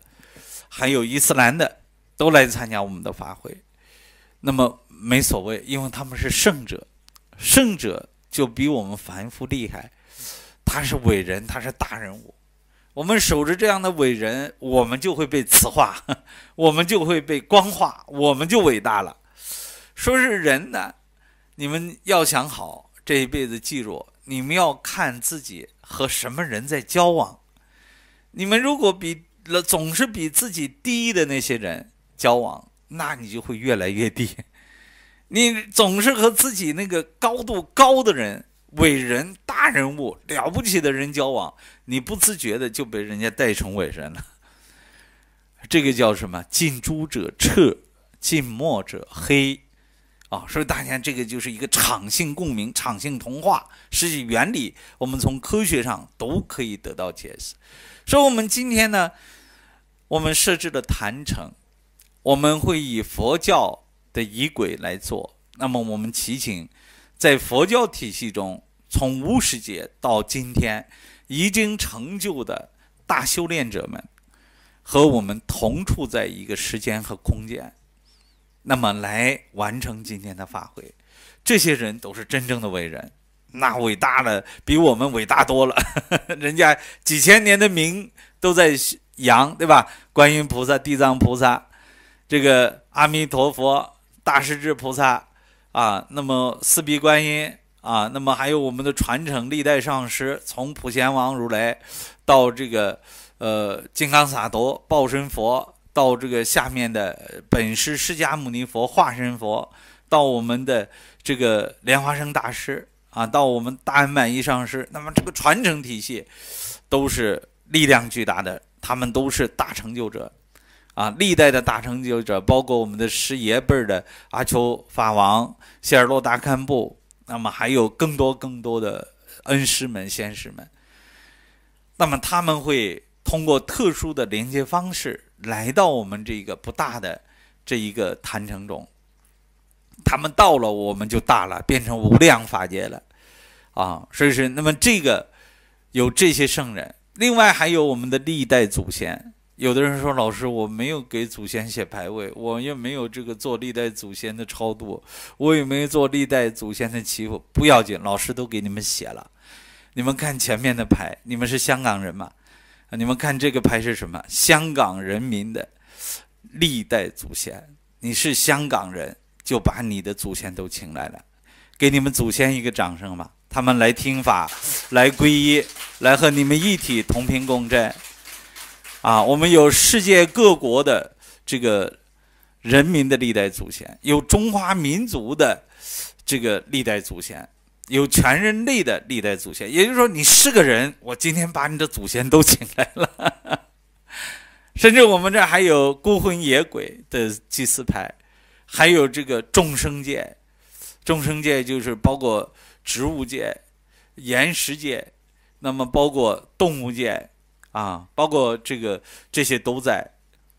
还有伊斯兰的，都来参加我们的法会。那么没所谓，因为他们是圣者，圣者。就比我们凡夫厉害，他是伟人，他是大人物。我们守着这样的伟人，我们就会被磁化，我们就会被光化，我们就伟大了。说是人呢，你们要想好这一辈子，记住，你们要看自己和什么人在交往。你们如果比了总是比自己低的那些人交往，那你就会越来越低。你总是和自己那个高度高的人、伟人、大人物、了不起的人交往，你不自觉的就被人家带成伟人了。这个叫什么？近朱者赤，近墨者黑，啊！所以大家这个就是一个场性共鸣、场性同化。实际原理，我们从科学上都可以得到解释。所以，我们今天呢，我们设置的坛城，我们会以佛教。的仪轨来做，那么我们祈请，在佛教体系中，从无始劫到今天，已经成就的大修炼者们，和我们同处在一个时间和空间，那么来完成今天的法会。这些人都是真正的伟人，那伟大了，比我们伟大多了。[LAUGHS] 人家几千年的名都在扬，对吧？观音菩萨、地藏菩萨，这个阿弥陀佛。大势至菩萨，啊，那么四臂观音，啊，那么还有我们的传承历代上师，从普贤王如来，到这个，呃，金刚萨埵报身佛，到这个下面的本师释迦牟尼佛化身佛，到我们的这个莲花生大师，啊，到我们大圆满一上师，那么这个传承体系，都是力量巨大的，他们都是大成就者。啊，历代的大成就者，包括我们的师爷辈儿的阿丘法王、谢尔洛达堪布，那么还有更多更多的恩师们、先师们，那么他们会通过特殊的连接方式来到我们这个不大的这一个坛城中，他们到了，我们就大了，变成无量法界了，啊，所以说，那么这个有这些圣人，另外还有我们的历代祖先。有的人说：“老师，我没有给祖先写牌位，我也没有这个做历代祖先的超度，我也没做历代祖先的祈福，不要紧，老师都给你们写了。你们看前面的牌，你们是香港人吗？你们看这个牌是什么？香港人民的历代祖先。你是香港人，就把你的祖先都请来了，给你们祖先一个掌声吧。他们来听法，来皈依，来和你们一体同频共振。”啊，我们有世界各国的这个人民的历代祖先，有中华民族的这个历代祖先，有全人类的历代祖先。也就是说，你是个人，我今天把你的祖先都请来了。[LAUGHS] 甚至我们这还有孤魂野鬼的祭祀牌，还有这个众生界。众生界就是包括植物界、岩石界，那么包括动物界。啊，包括这个这些都在。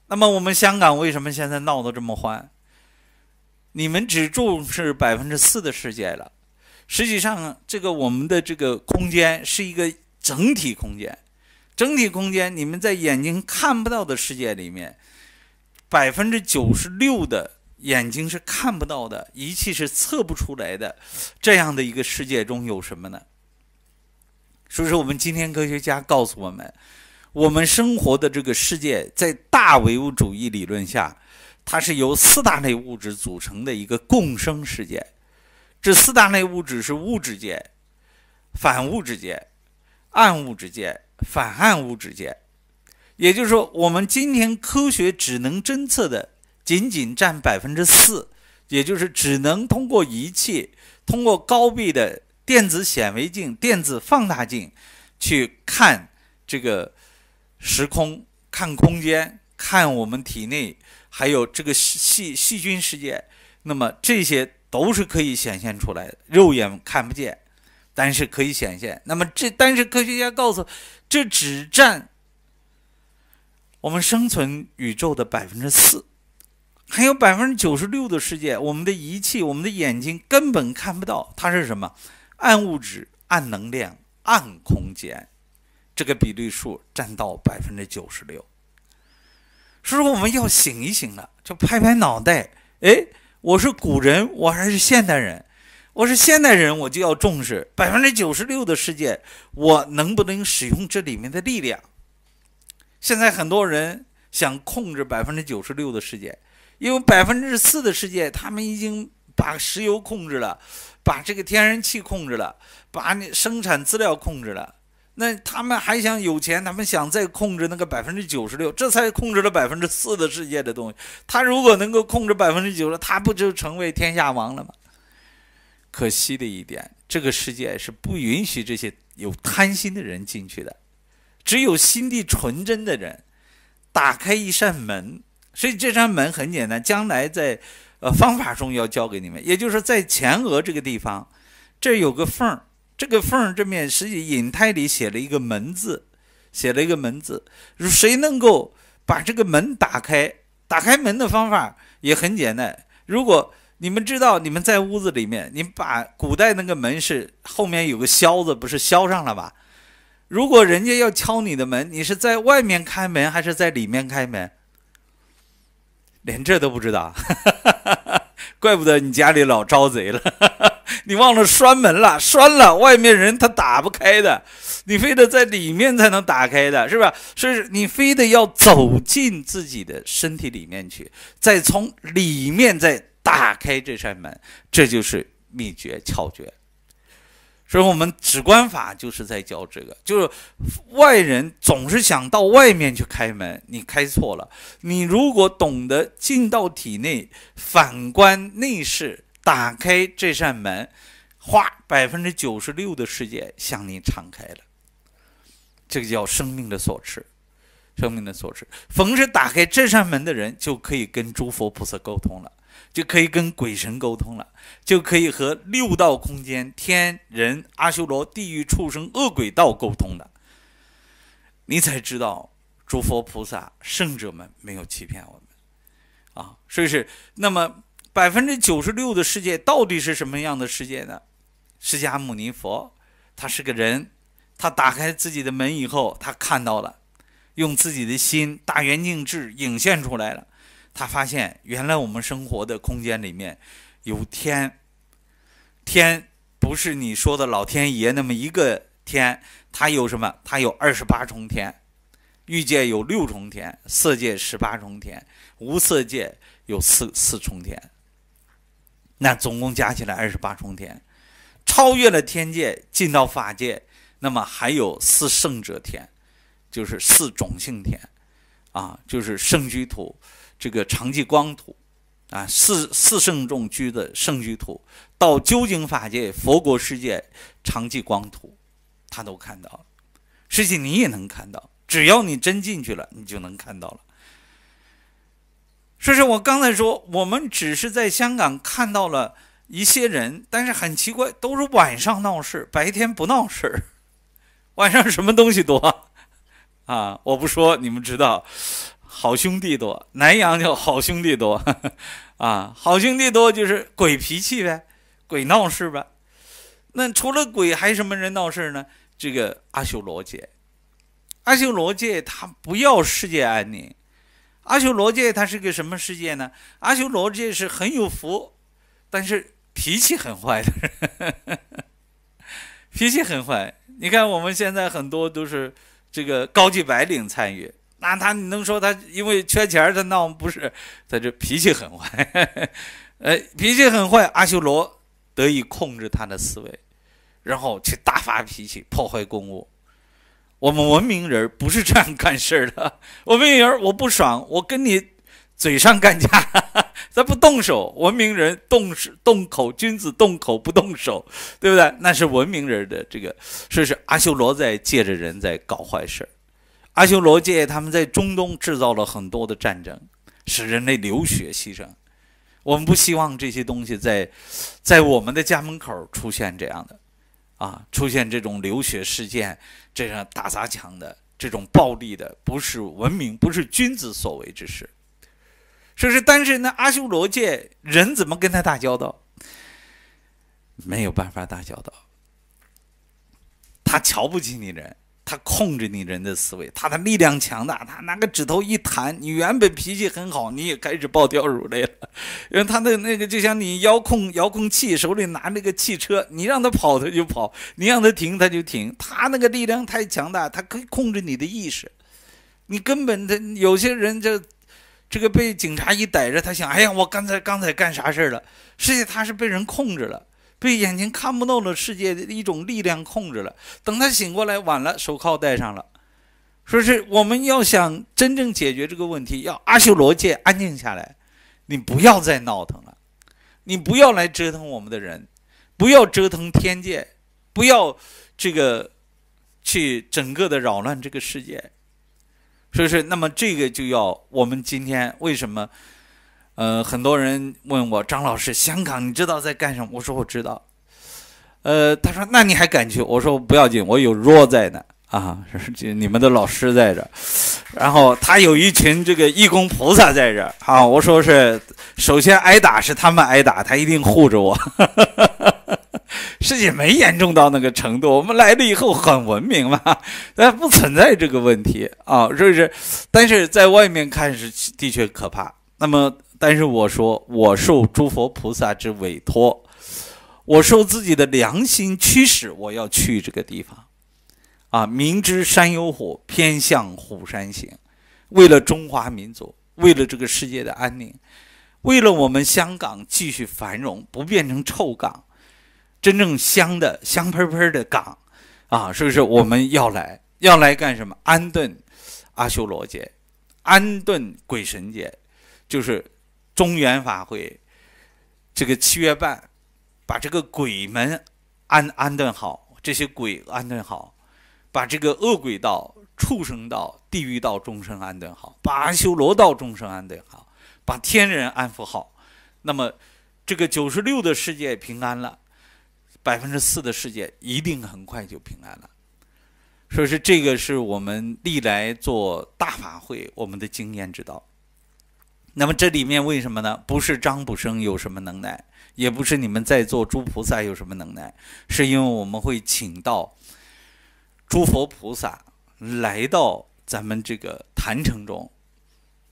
那么我们香港为什么现在闹得这么欢？你们只重视百分之四的世界了，实际上这个我们的这个空间是一个整体空间，整体空间你们在眼睛看不到的世界里面，百分之九十六的眼睛是看不到的，仪器是测不出来的，这样的一个世界中有什么呢？所以说，我们今天科学家告诉我们，我们生活的这个世界在大唯物主义理论下，它是由四大类物质组成的一个共生世界。这四大类物质是物质界、反物质界、暗物质界、反暗物质界。也就是说，我们今天科学只能侦测的仅仅占百分之四，也就是只能通过仪器、通过高倍的。电子显微镜、电子放大镜去看这个时空、看空间、看我们体内，还有这个细细菌世界，那么这些都是可以显现出来的，肉眼看不见，但是可以显现。那么这，但是科学家告诉，这只占我们生存宇宙的百分之四，还有百分之九十六的世界，我们的仪器、我们的眼睛根本看不到，它是什么？暗物质、暗能量、暗空间，这个比例数占到百分之九十六。所以说，我们要醒一醒了，就拍拍脑袋，哎，我是古人，我还是现代人？我是现代人，我就要重视百分之九十六的世界，我能不能使用这里面的力量？现在很多人想控制百分之九十六的世界，因为百分之四的世界，他们已经。把石油控制了，把这个天然气控制了，把那生产资料控制了，那他们还想有钱，他们想再控制那个百分之九十六，这才控制了百分之四的世界的东西。他如果能够控制百分之九十，他不就成为天下王了吗？可惜的一点，这个世界是不允许这些有贪心的人进去的，只有心地纯真的人打开一扇门。所以这扇门很简单，将来在。呃，方法中要，教给你们，也就是在前额这个地方，这有个缝儿，这个缝儿这面实际隐胎里写了一个门字，写了一个门字。谁能够把这个门打开？打开门的方法也很简单。如果你们知道，你们在屋子里面，你把古代那个门是后面有个销子，不是销上了吧？如果人家要敲你的门，你是在外面开门还是在里面开门？连这都不知道，[LAUGHS] 怪不得你家里老招贼了。[LAUGHS] 你忘了拴门了，拴了，外面人他打不开的，你非得在里面才能打开的，是吧？所以你非得要走进自己的身体里面去，再从里面再打开这扇门，这就是秘诀窍诀。所以，我们指观法就是在教这个，就是外人总是想到外面去开门，你开错了。你如果懂得进到体内，反观内室，打开这扇门，哗，百分之九十六的世界向你敞开了。这个叫生命的锁匙，生命的锁匙。逢是打开这扇门的人，就可以跟诸佛菩萨沟通了。就可以跟鬼神沟通了，就可以和六道空间、天人、阿修罗、地狱、畜生、恶鬼道沟通的。你才知道，诸佛菩萨、圣者们没有欺骗我们啊！所以是那么百分之九十六的世界到底是什么样的世界呢？释迦牟尼佛他是个人，他打开自己的门以后，他看到了，用自己的心大圆镜智影现出来了。他发现，原来我们生活的空间里面，有天。天不是你说的老天爷那么一个天，它有什么？它有二十八重天，欲界有六重天，色界十八重天，无色界有四四重天。那总共加起来二十八重天，超越了天界，进到法界，那么还有四圣者天，就是四种性天，啊，就是圣居土。这个常寂光土，啊，四四圣众居的圣居土，到究竟法界佛国世界常寂光土，他都看到了。实际你也能看到，只要你真进去了，你就能看到了。说说我刚才说，我们只是在香港看到了一些人，但是很奇怪，都是晚上闹事，白天不闹事 [LAUGHS] 晚上什么东西多？啊，我不说，你们知道。好兄弟多，南阳就好兄弟多，[LAUGHS] 啊，好兄弟多就是鬼脾气呗，鬼闹事呗。那除了鬼，还有什么人闹事呢？这个阿修罗界，阿修罗界他不要世界安宁。阿修罗界他是个什么世界呢？阿修罗界是很有福，但是脾气很坏的人，[LAUGHS] 脾气很坏。你看我们现在很多都是这个高级白领参与。那他你能说他因为缺钱儿他闹不是，他这脾气很坏，呃，[LAUGHS] 脾气很坏。阿修罗得以控制他的思维，然后去大发脾气，破坏公务。我们文明人不是这样干事儿的。文明人，我不爽，我跟你嘴上干架，咱不动手。文明人动动口，君子动口不动手，对不对？那是文明人的这个，所以是阿修罗在借着人在搞坏事儿。阿修罗界他们在中东制造了很多的战争，使人类流血牺牲。我们不希望这些东西在，在我们的家门口出现这样的，啊，出现这种流血事件，这样打砸抢的这种暴力的，不是文明，不是君子所为之事。说是，但是那阿修罗界人怎么跟他打交道？没有办法打交道，他瞧不起你人。他控制你人的思维，他的力量强大，他拿个指头一弹，你原本脾气很好，你也开始暴跳如雷了。因为他的那个就像你遥控遥控器，手里拿那个汽车，你让他跑他就跑，你让他停他就停。他那个力量太强大，他可以控制你的意识。你根本他有些人这这个被警察一逮着，他想，哎呀，我刚才刚才干啥事了？实际他是被人控制了。被眼睛看不到的世界的一种力量控制了。等他醒过来，晚了，手铐戴上了。说是我们要想真正解决这个问题，要阿修罗界安静下来，你不要再闹腾了，你不要来折腾我们的人，不要折腾天界，不要这个去整个的扰乱这个世界。所以说，那么这个就要我们今天为什么？嗯，很多人问我张老师，香港你知道在干什么？我说我知道。呃，他说那你还敢去？我说不要紧，我有若在呢啊，这你们的老师在这儿，然后他有一群这个义工菩萨在这儿啊。我说是，首先挨打是他们挨打，他一定护着我。事 [LAUGHS] 情没严重到那个程度，我们来了以后很文明嘛，但不存在这个问题啊，是不是？但是在外面看是的确可怕。那么，但是我说，我受诸佛菩萨之委托，我受自己的良心驱使，我要去这个地方，啊，明知山有虎，偏向虎山行，为了中华民族，为了这个世界的安宁，为了我们香港继续繁荣，不变成臭港，真正香的香喷喷的港，啊，是不是？我们要来，[LAUGHS] 要来干什么？安顿阿修罗界，安顿鬼神界。就是中原法会，这个七月半，把这个鬼门安安顿好，这些鬼安顿好，把这个恶鬼道、畜生道、地狱道众生安顿好，把阿修罗道众生安顿好，把天人安抚好，那么这个九十六的世界平安了，百分之四的世界一定很快就平安了。所以说这个是我们历来做大法会我们的经验之道。那么这里面为什么呢？不是张卜生有什么能耐，也不是你们在座诸菩萨有什么能耐，是因为我们会请到诸佛菩萨来到咱们这个坛城中，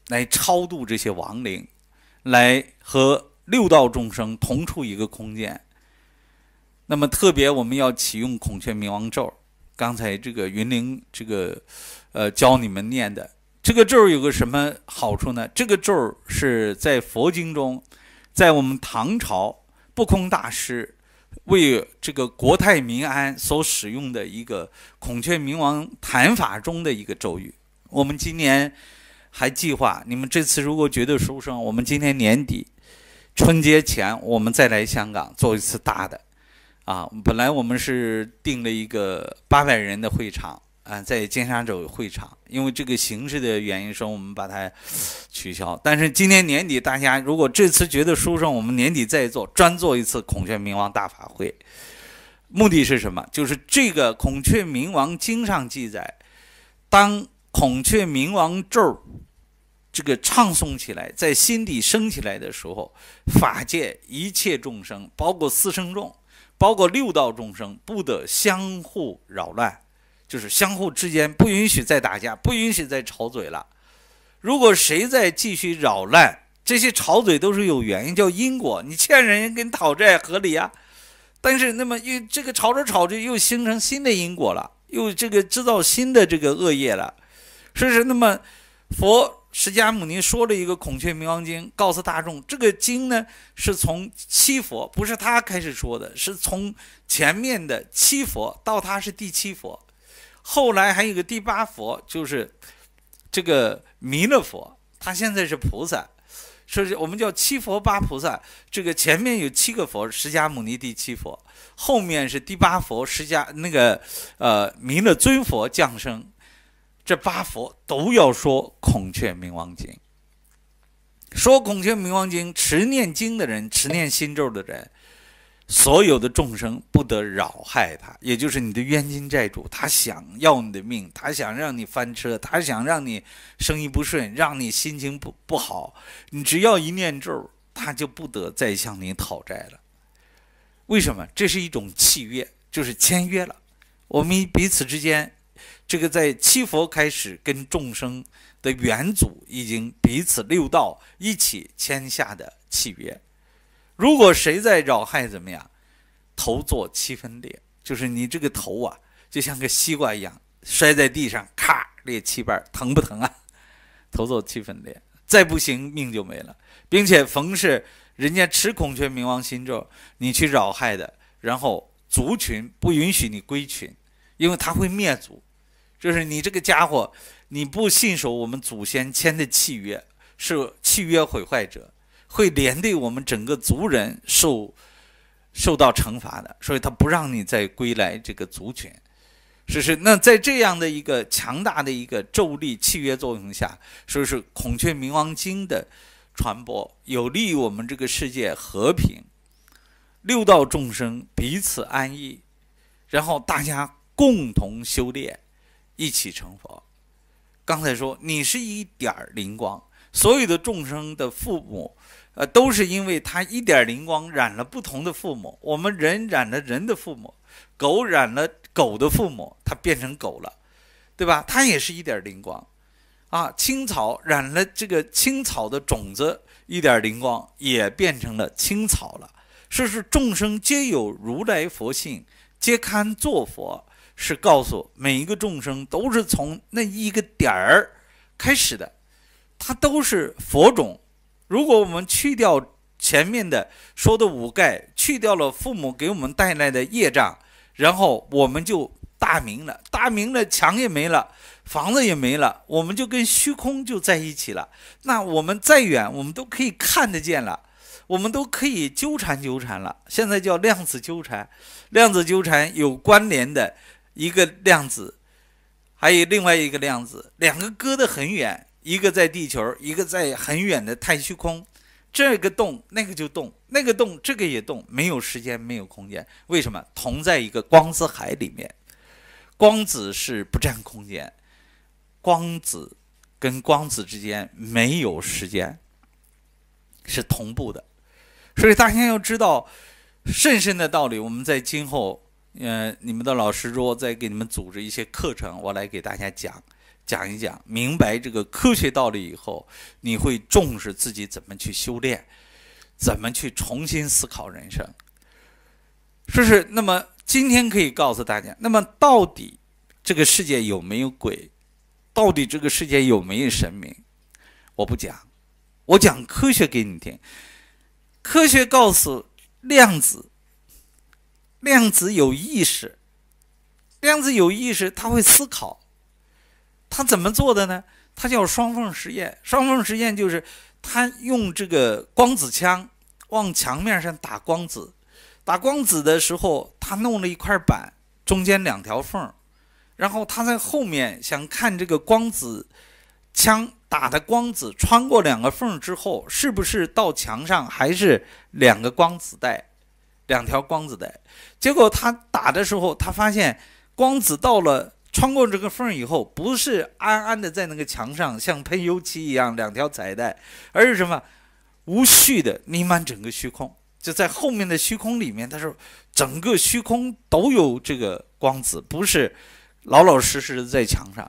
来超度这些亡灵，来和六道众生同处一个空间。那么特别我们要启用孔雀明王咒，刚才这个云灵这个，呃，教你们念的。这个咒有个什么好处呢？这个咒是在佛经中，在我们唐朝不空大师为这个国泰民安所使用的一个孔雀明王坛法中的一个咒语。我们今年还计划，你们这次如果觉得书生，我们今年年底春节前我们再来香港做一次大的啊。本来我们是定了一个八百人的会场。啊，在金沙洲会场，因为这个形式的原因，说我们把它取消。但是今年年底，大家如果这次觉得舒畅，我们年底再做，专做一次孔雀明王大法会。目的是什么？就是这个孔雀明王经上记载，当孔雀明王咒这个唱诵起来，在心底升起来的时候，法界一切众生，包括四圣众，包括六道众生，不得相互扰乱。就是相互之间不允许再打架，不允许再吵嘴了。如果谁再继续扰乱，这些吵嘴都是有原因，叫因果。你欠人，家跟讨债合理啊。但是那么又这个吵着吵着又形成新的因果了，又这个制造新的这个恶业了。说是那么，佛释迦牟尼说了一个《孔雀明王经》，告诉大众，这个经呢是从七佛不是他开始说的，是从前面的七佛到他是第七佛。后来还有个第八佛，就是这个弥勒佛，他现在是菩萨，说是我们叫七佛八菩萨。这个前面有七个佛，释迦牟尼第七佛，后面是第八佛，释迦那个呃弥勒尊佛降生。这八佛都要说《孔雀明王经》，说《孔雀明王经》，持念经的人，持念心咒的人。所有的众生不得扰害他，也就是你的冤亲债主，他想要你的命，他想让你翻车，他想让你生意不顺，让你心情不不好。你只要一念咒，他就不得再向你讨债了。为什么？这是一种契约，就是签约了。我们彼此之间，这个在七佛开始跟众生的元祖已经彼此六道一起签下的契约。如果谁再扰害怎么样？头做七分裂，就是你这个头啊，就像个西瓜一样摔在地上，咔裂七瓣，疼不疼啊？头做七分裂，再不行命就没了。并且逢是人家持孔雀冥王心咒，你去扰害的，然后族群不允许你归群，因为他会灭族。就是你这个家伙，你不信守我们祖先签的契约，是契约毁坏者。会连累我们整个族人受受到惩罚的，所以他不让你再归来这个族群，是是。那在这样的一个强大的一个咒力契约作用下，说是孔雀明王经的传播有利于我们这个世界和平，六道众生彼此安逸，然后大家共同修炼，一起成佛。刚才说你是一点灵光，所有的众生的父母。呃，都是因为它一点灵光染了不同的父母。我们人染了人的父母，狗染了狗的父母，它变成狗了，对吧？它也是一点灵光，啊，青草染了这个青草的种子，一点灵光也变成了青草了。说是众生皆有如来佛性，皆堪作佛，是告诉每一个众生都是从那一个点儿开始的，它都是佛种。如果我们去掉前面的说的五盖，去掉了父母给我们带来的业障，然后我们就大明了，大明了，墙也没了，房子也没了，我们就跟虚空就在一起了。那我们再远，我们都可以看得见了，我们都可以纠缠纠缠了。现在叫量子纠缠，量子纠缠有关联的一个量子，还有另外一个量子，两个隔得很远。一个在地球，一个在很远的太虚空，这个动那个就动，那个动这个也动，没有时间，没有空间。为什么？同在一个光子海里面，光子是不占空间，光子跟光子之间没有时间，是同步的。所以大家要知道甚深的道理。我们在今后，呃，你们的老师如果再给你们组织一些课程，我来给大家讲。讲一讲，明白这个科学道理以后，你会重视自己怎么去修炼，怎么去重新思考人生。不是那么，今天可以告诉大家，那么到底这个世界有没有鬼？到底这个世界有没有神明？我不讲，我讲科学给你听。科学告诉量子，量子有意识，量子有意识，他会思考。他怎么做的呢？他叫双缝实验。双缝实验就是他用这个光子枪往墙面上打光子，打光子的时候，他弄了一块板，中间两条缝，然后他在后面想看这个光子枪打的光子穿过两个缝之后，是不是到墙上还是两个光子带、两条光子带。结果他打的时候，他发现光子到了。穿过这个缝以后，不是安安的在那个墙上像喷油漆一样两条彩带，而是什么无序的弥漫整个虚空，就在后面的虚空里面，它是整个虚空都有这个光子，不是老老实实的在墙上。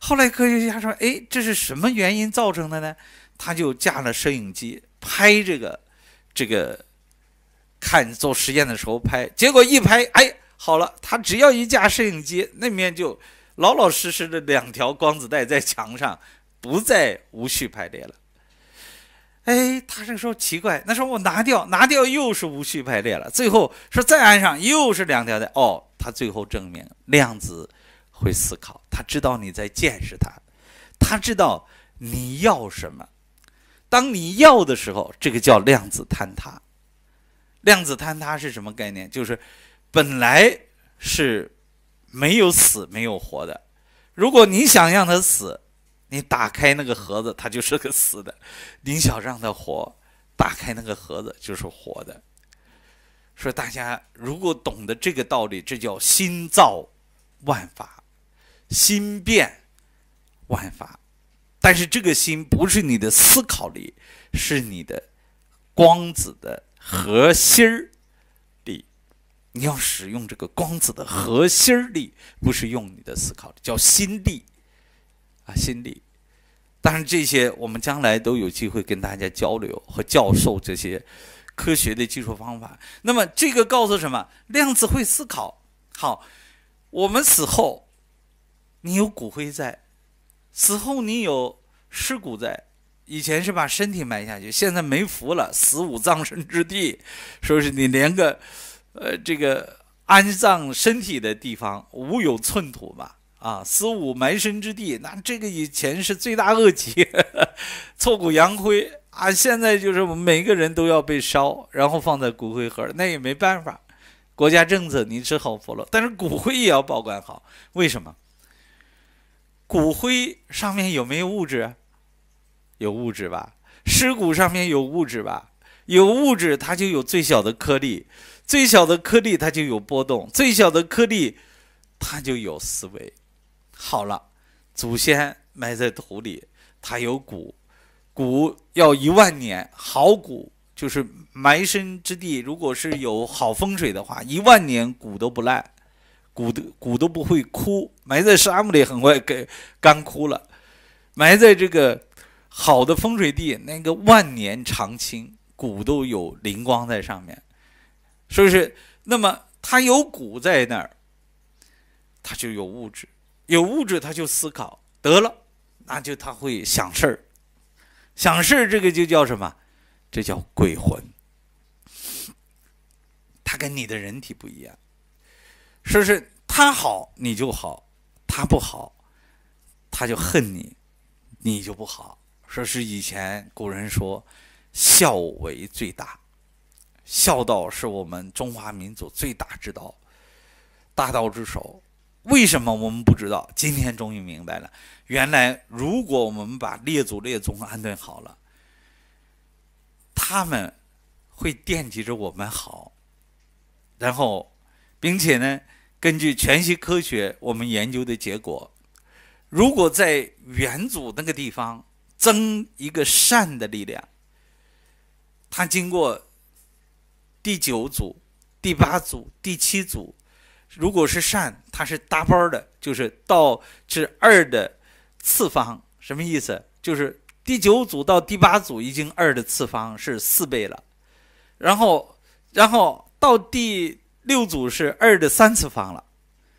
后来科学家说，哎，这是什么原因造成的呢？他就架了摄影机拍这个，这个看做实验的时候拍，结果一拍，哎。好了，他只要一架摄影机，那面就老老实实的两条光子带在墙上，不再无序排列了。哎，他这时候奇怪，那时候我拿掉，拿掉又是无序排列了。最后说再安上，又是两条带。哦，他最后证明量子会思考，他知道你在见识他，他知道你要什么。当你要的时候，这个叫量子坍塌。量子坍塌是什么概念？就是。本来是没有死没有活的，如果你想让它死，你打开那个盒子，它就是个死的；你想让它活，打开那个盒子就是活的。说大家如果懂得这个道理，这叫心造万法，心变万法。但是这个心不是你的思考力，是你的光子的核心儿。你要使用这个光子的核心力，不是用你的思考力，叫心力，啊，心力。当然这些我们将来都有机会跟大家交流和教授这些科学的技术方法。那么这个告诉什么？量子会思考。好，我们死后，你有骨灰在；死后你有尸骨在。以前是把身体埋下去，现在没福了，死无葬身之地，说是你连个。呃，这个安葬身体的地方无有寸土嘛，啊，死无埋身之地，那这个以前是罪大恶极，[LAUGHS] 挫骨扬灰啊，现在就是我们每个人都要被烧，然后放在骨灰盒，那也没办法，国家政策你只好服了。但是骨灰也要保管好，为什么？骨灰上面有没有物质？有物质吧，尸骨上面有物质吧？有物质，它就有最小的颗粒。最小的颗粒它就有波动，最小的颗粒它就有思维。好了，祖先埋在土里，它有骨，骨要一万年好骨，就是埋身之地。如果是有好风水的话，一万年骨都不烂，骨都骨都不会枯。埋在沙漠里很快干干枯了，埋在这个好的风水地，那个万年长青，骨都有灵光在上面。说是那么，他有骨在那儿，他就有物质，有物质他就思考，得了，那就他会想事儿，想事儿这个就叫什么？这叫鬼魂。他跟你的人体不一样，说是他好你就好，他不好，他就恨你，你就不好。说是以前古人说，孝为最大。孝道是我们中华民族最大之道，大道之首。为什么我们不知道？今天终于明白了。原来，如果我们把列祖列宗安顿好了，他们会惦记着我们好。然后，并且呢，根据全息科学我们研究的结果，如果在元祖那个地方增一个善的力量，它经过。第九组、第八组、第七组，如果是善，它是搭包的，就是到是二的次方，什么意思？就是第九组到第八组已经二的次方是四倍了，然后，然后到第六组是二的三次方了，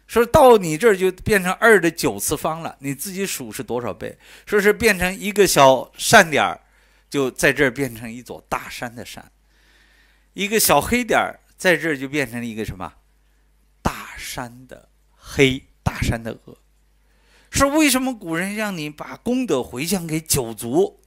说到你这儿就变成二的九次方了，你自己数是多少倍？说是变成一个小善点儿，就在这儿变成一座大山的山。一个小黑点儿在这儿就变成了一个什么大山的黑大山的恶，是为什么古人让你把功德回向给九族，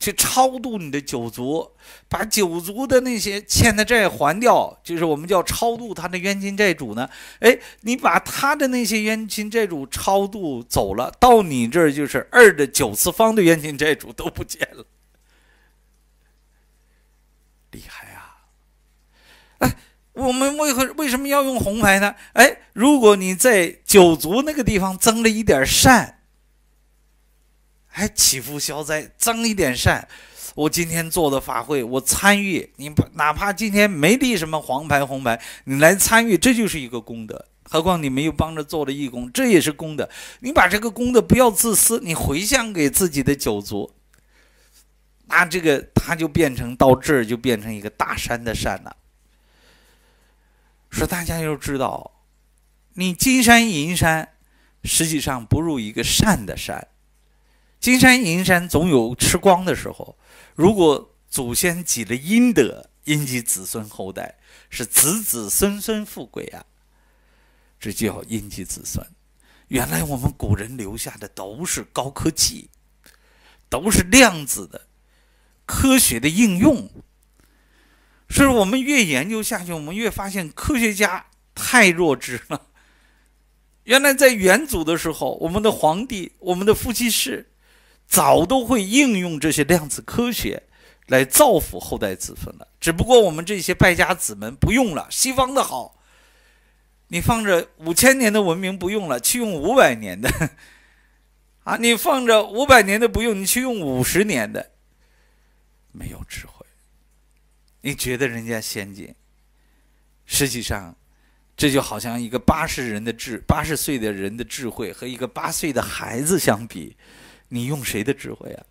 去超度你的九族，把九族的那些欠的债还掉，就是我们叫超度他的冤亲债主呢？哎，你把他的那些冤亲债主超度走了，到你这儿就是二的九次方的冤亲债主都不见了。我们为何为什么要用红牌呢？哎，如果你在九族那个地方增了一点善，哎，祈福消灾，增一点善。我今天做的法会，我参与，你哪怕今天没立什么黄牌红牌，你来参与，这就是一个功德。何况你们又帮着做了义工，这也是功德。你把这个功德不要自私，你回向给自己的九族，那这个他就变成到这儿就变成一个大山的山了。说大家要知道，你金山银山，实际上不如一个善的善。金山银山总有吃光的时候。如果祖先积了阴德，阴及子孙后代是子子孙孙富贵啊，这叫阴及子孙。原来我们古人留下的都是高科技，都是量子的科学的应用。是我们越研究下去，我们越发现科学家太弱智了。[LAUGHS] 原来在远祖的时候，我们的皇帝、我们的夫妻室，早都会应用这些量子科学来造福后代子孙了。只不过我们这些败家子们不用了。西方的好，你放着五千年的文明不用了，去用五百年的；[LAUGHS] 啊，你放着五百年的不用，你去用五十年的，没有智慧。你觉得人家先进？实际上，这就好像一个八十人的智，八十岁的人的智慧和一个八岁的孩子相比，你用谁的智慧啊？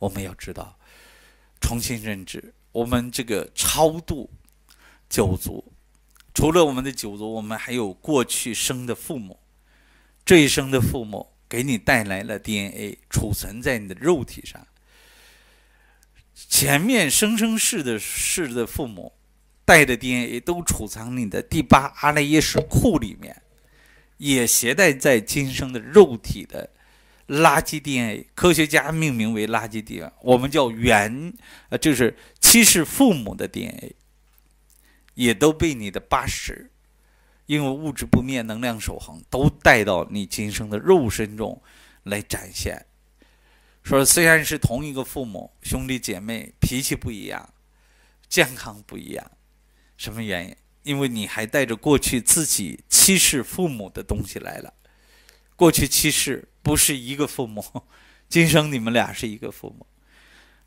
我们要知道，重新认知，我们这个超度九族，除了我们的九族，我们还有过去生的父母，这一生的父母给你带来了 DNA，储存在你的肉体上。前面生生世的世的父母带的 DNA 都储藏你的第八阿赖耶识库里面，也携带在今生的肉体的垃圾 DNA，科学家命名为垃圾 DNA，我们叫原呃就是七世父母的 DNA，也都被你的八十，因为物质不灭，能量守恒，都带到你今生的肉身中来展现。说虽然是同一个父母兄弟姐妹，脾气不一样，健康不一样，什么原因？因为你还带着过去自己欺视父母的东西来了。过去欺视不是一个父母，[LAUGHS] 今生你们俩是一个父母，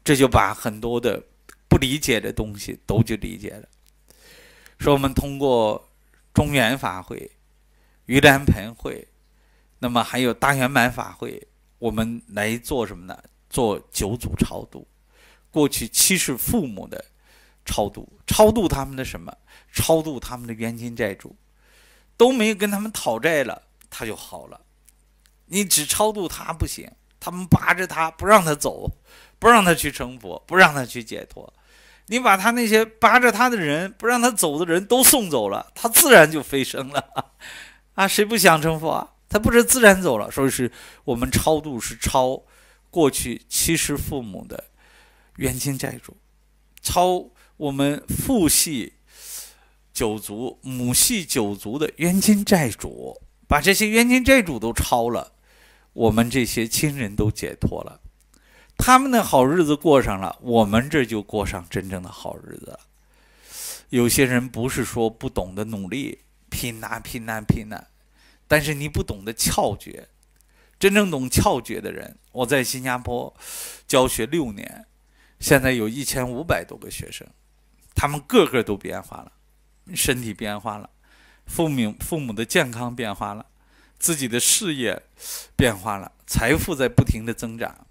这就把很多的不理解的东西都就理解了。说我们通过中原法会、盂兰盆会，那么还有大圆满法会。我们来做什么呢？做九祖超度，过去七世父母的超度，超度他们的什么？超度他们的冤亲债主，都没有跟他们讨债了，他就好了。你只超度他不行，他们扒着他不让他走，不让他去成佛，不让他去解脱。你把他那些扒着他的人，不让他走的人都送走了，他自然就飞升了。啊，谁不想成佛啊？他不是自然走了，说是我们超度是超过去七世父母的冤亲债主，超我们父系九族、母系九族的冤亲债主，把这些冤亲债主都超了，我们这些亲人都解脱了，他们的好日子过上了，我们这就过上真正的好日子了。有些人不是说不懂得努力，拼难、拼难、拼难。但是你不懂得窍诀，真正懂窍诀的人，我在新加坡教学六年，现在有一千五百多个学生，他们个个都变化了，身体变化了，父母父母的健康变化了，自己的事业变化了，财富在不停的增长，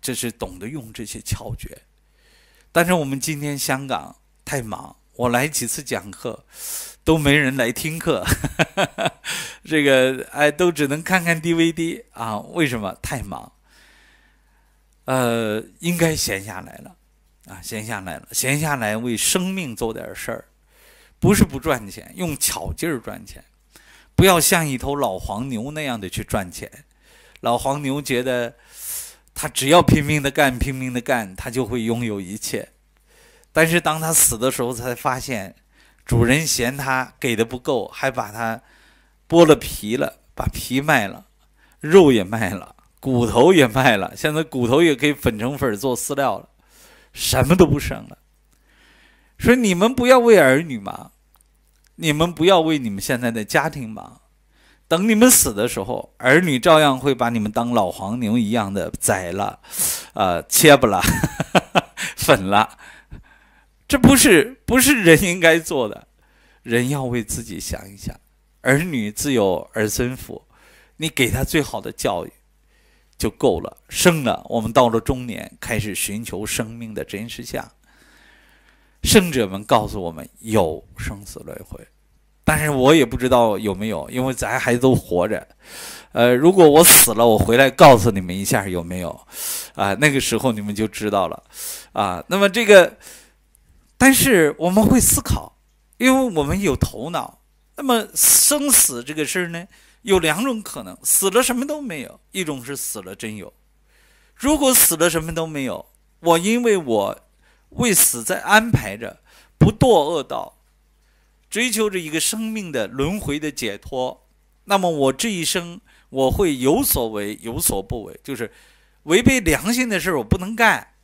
这是懂得用这些窍诀。但是我们今天香港太忙，我来几次讲课。都没人来听课，[LAUGHS] 这个哎，都只能看看 DVD 啊？为什么太忙？呃，应该闲下来了，啊，闲下来了，闲下来为生命做点事儿，不是不赚钱，用巧劲儿赚钱，不要像一头老黄牛那样的去赚钱。老黄牛觉得他只要拼命的干，拼命的干，他就会拥有一切，但是当他死的时候，才发现。主人嫌他给的不够，还把他剥了皮了，把皮卖了，肉也卖了，骨头也卖了。现在骨头也可以粉成粉做饲料了，什么都不剩了。说你们不要为儿女忙，你们不要为你们现在的家庭忙，等你们死的时候，儿女照样会把你们当老黄牛一样的宰了，呃，切不哈，[LAUGHS] 粉了。这不是不是人应该做的，人要为自己想一想，儿女自有儿孙福，你给他最好的教育就够了。生了，我们到了中年，开始寻求生命的真实相。圣者们告诉我们有生死轮回，但是我也不知道有没有，因为咱还都活着。呃，如果我死了，我回来告诉你们一下有没有，啊，那个时候你们就知道了，啊，那么这个。但是我们会思考，因为我们有头脑。那么生死这个事儿呢，有两种可能：死了什么都没有；一种是死了真有。如果死了什么都没有，我因为我为死在安排着，不堕恶道，追求着一个生命的轮回的解脱，那么我这一生我会有所为，有所不为，就是违背良心的事我不能干。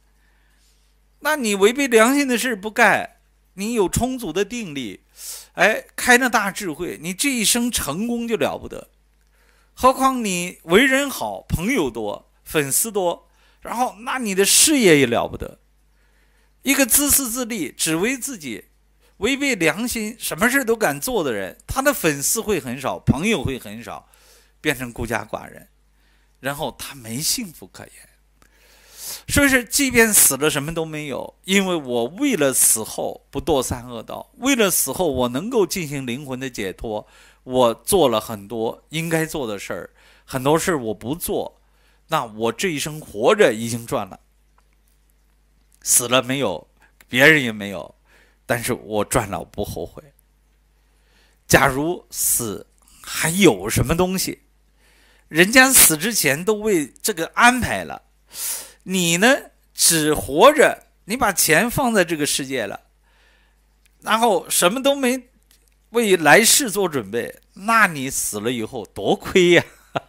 那你违背良心的事不干，你有充足的定力，哎，开那大智慧，你这一生成功就了不得。何况你为人好，朋友多，粉丝多，然后那你的事业也了不得。一个自私自利、只为自己、违背良心、什么事都敢做的人，他的粉丝会很少，朋友会很少，变成孤家寡人，然后他没幸福可言。所以即便死了什么都没有，因为我为了死后不堕三恶道，为了死后我能够进行灵魂的解脱，我做了很多应该做的事儿，很多事儿我不做，那我这一生活着已经赚了。死了没有，别人也没有，但是我赚了，不后悔。假如死还有什么东西，人家死之前都为这个安排了。你呢？只活着，你把钱放在这个世界了，然后什么都没，为来世做准备，那你死了以后多亏呀！[LAUGHS]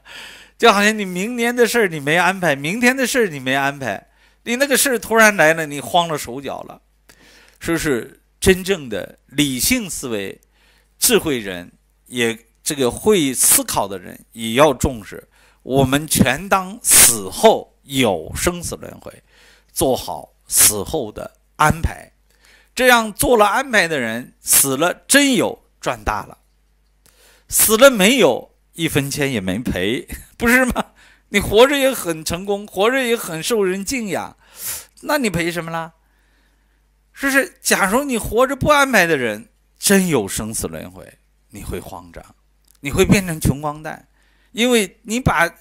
就好像你明年的事儿你没安排，明天的事儿你没安排，你那个事儿突然来了，你慌了手脚了。说是真正的理性思维、智慧人也这个会思考的人也要重视，我们权当死后。有生死轮回，做好死后的安排，这样做了安排的人死了真有赚大了，死了没有一分钱也没赔，[LAUGHS] 不是吗？你活着也很成功，活着也很受人敬仰，那你赔什么了？说是，假如你活着不安排的人，真有生死轮回，你会慌张，你会变成穷光蛋，因为你把。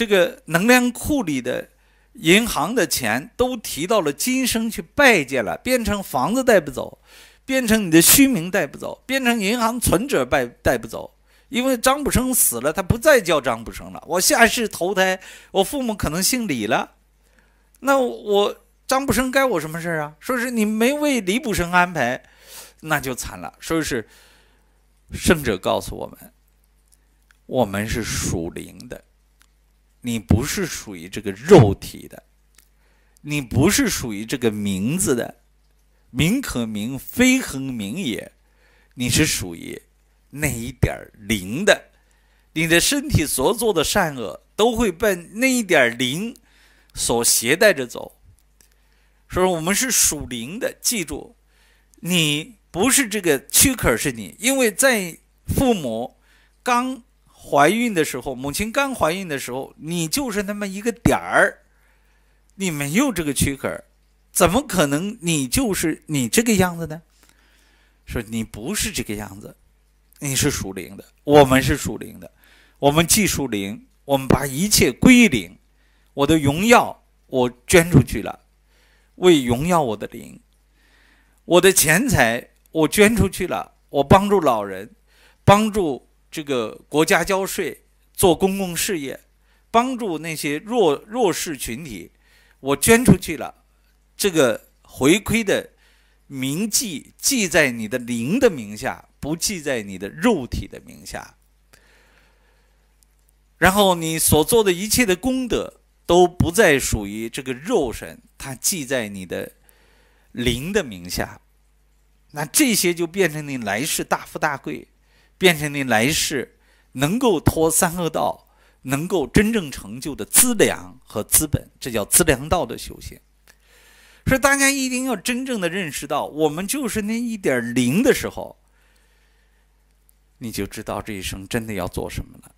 这个能量库里的银行的钱都提到了今生去拜见了，变成房子带不走，变成你的虚名带不走，变成银行存折带带不走。因为张卜生死了，他不再叫张卜生了。我下世投胎，我父母可能姓李了，那我张卜生该我什么事啊？说是你没为李卜生安排，那就惨了。说是圣者告诉我们，我们是属灵的。你不是属于这个肉体的，你不是属于这个名字的，名可名非恒名也，你是属于那一点灵的。你的身体所做的善恶，都会被那一点灵所携带着走。所以说，我们是属灵的。记住，你不是这个躯壳是你，因为在父母刚。怀孕的时候，母亲刚怀孕的时候，你就是那么一个点儿，你没有这个躯壳，怎么可能你就是你这个样子呢？说你不是这个样子，你是属灵的，我们是属灵的，我们既属灵，我们把一切归零，我的荣耀我捐出去了，为荣耀我的灵，我的钱财我捐出去了，我帮助老人，帮助。这个国家交税做公共事业，帮助那些弱弱势群体，我捐出去了。这个回馈的名记记在你的灵的名下，不记在你的肉体的名下。然后你所做的一切的功德都不再属于这个肉身，它记在你的灵的名下。那这些就变成你来世大富大贵。变成你来世能够托三恶道，能够真正成就的资粮和资本，这叫资粮道的修行。所以大家一定要真正的认识到，我们就是那一点零的时候，你就知道这一生真的要做什么了。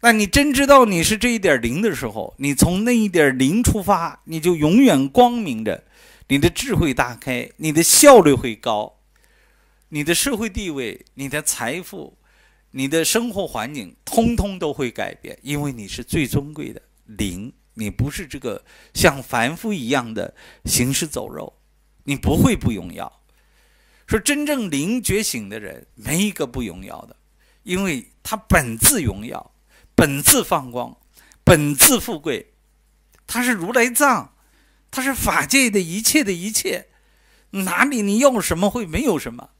那你真知道你是这一点零的时候，你从那一点零出发，你就永远光明着，你的智慧大开，你的效率会高。你的社会地位、你的财富、你的生活环境，通通都会改变，因为你是最尊贵的灵，你不是这个像凡夫一样的行尸走肉，你不会不荣耀。说真正灵觉醒的人，没一个不荣耀的，因为他本自荣耀，本自放光，本自富贵，他是如来藏，他是法界的一切的一切，哪里你要什么会没有什么。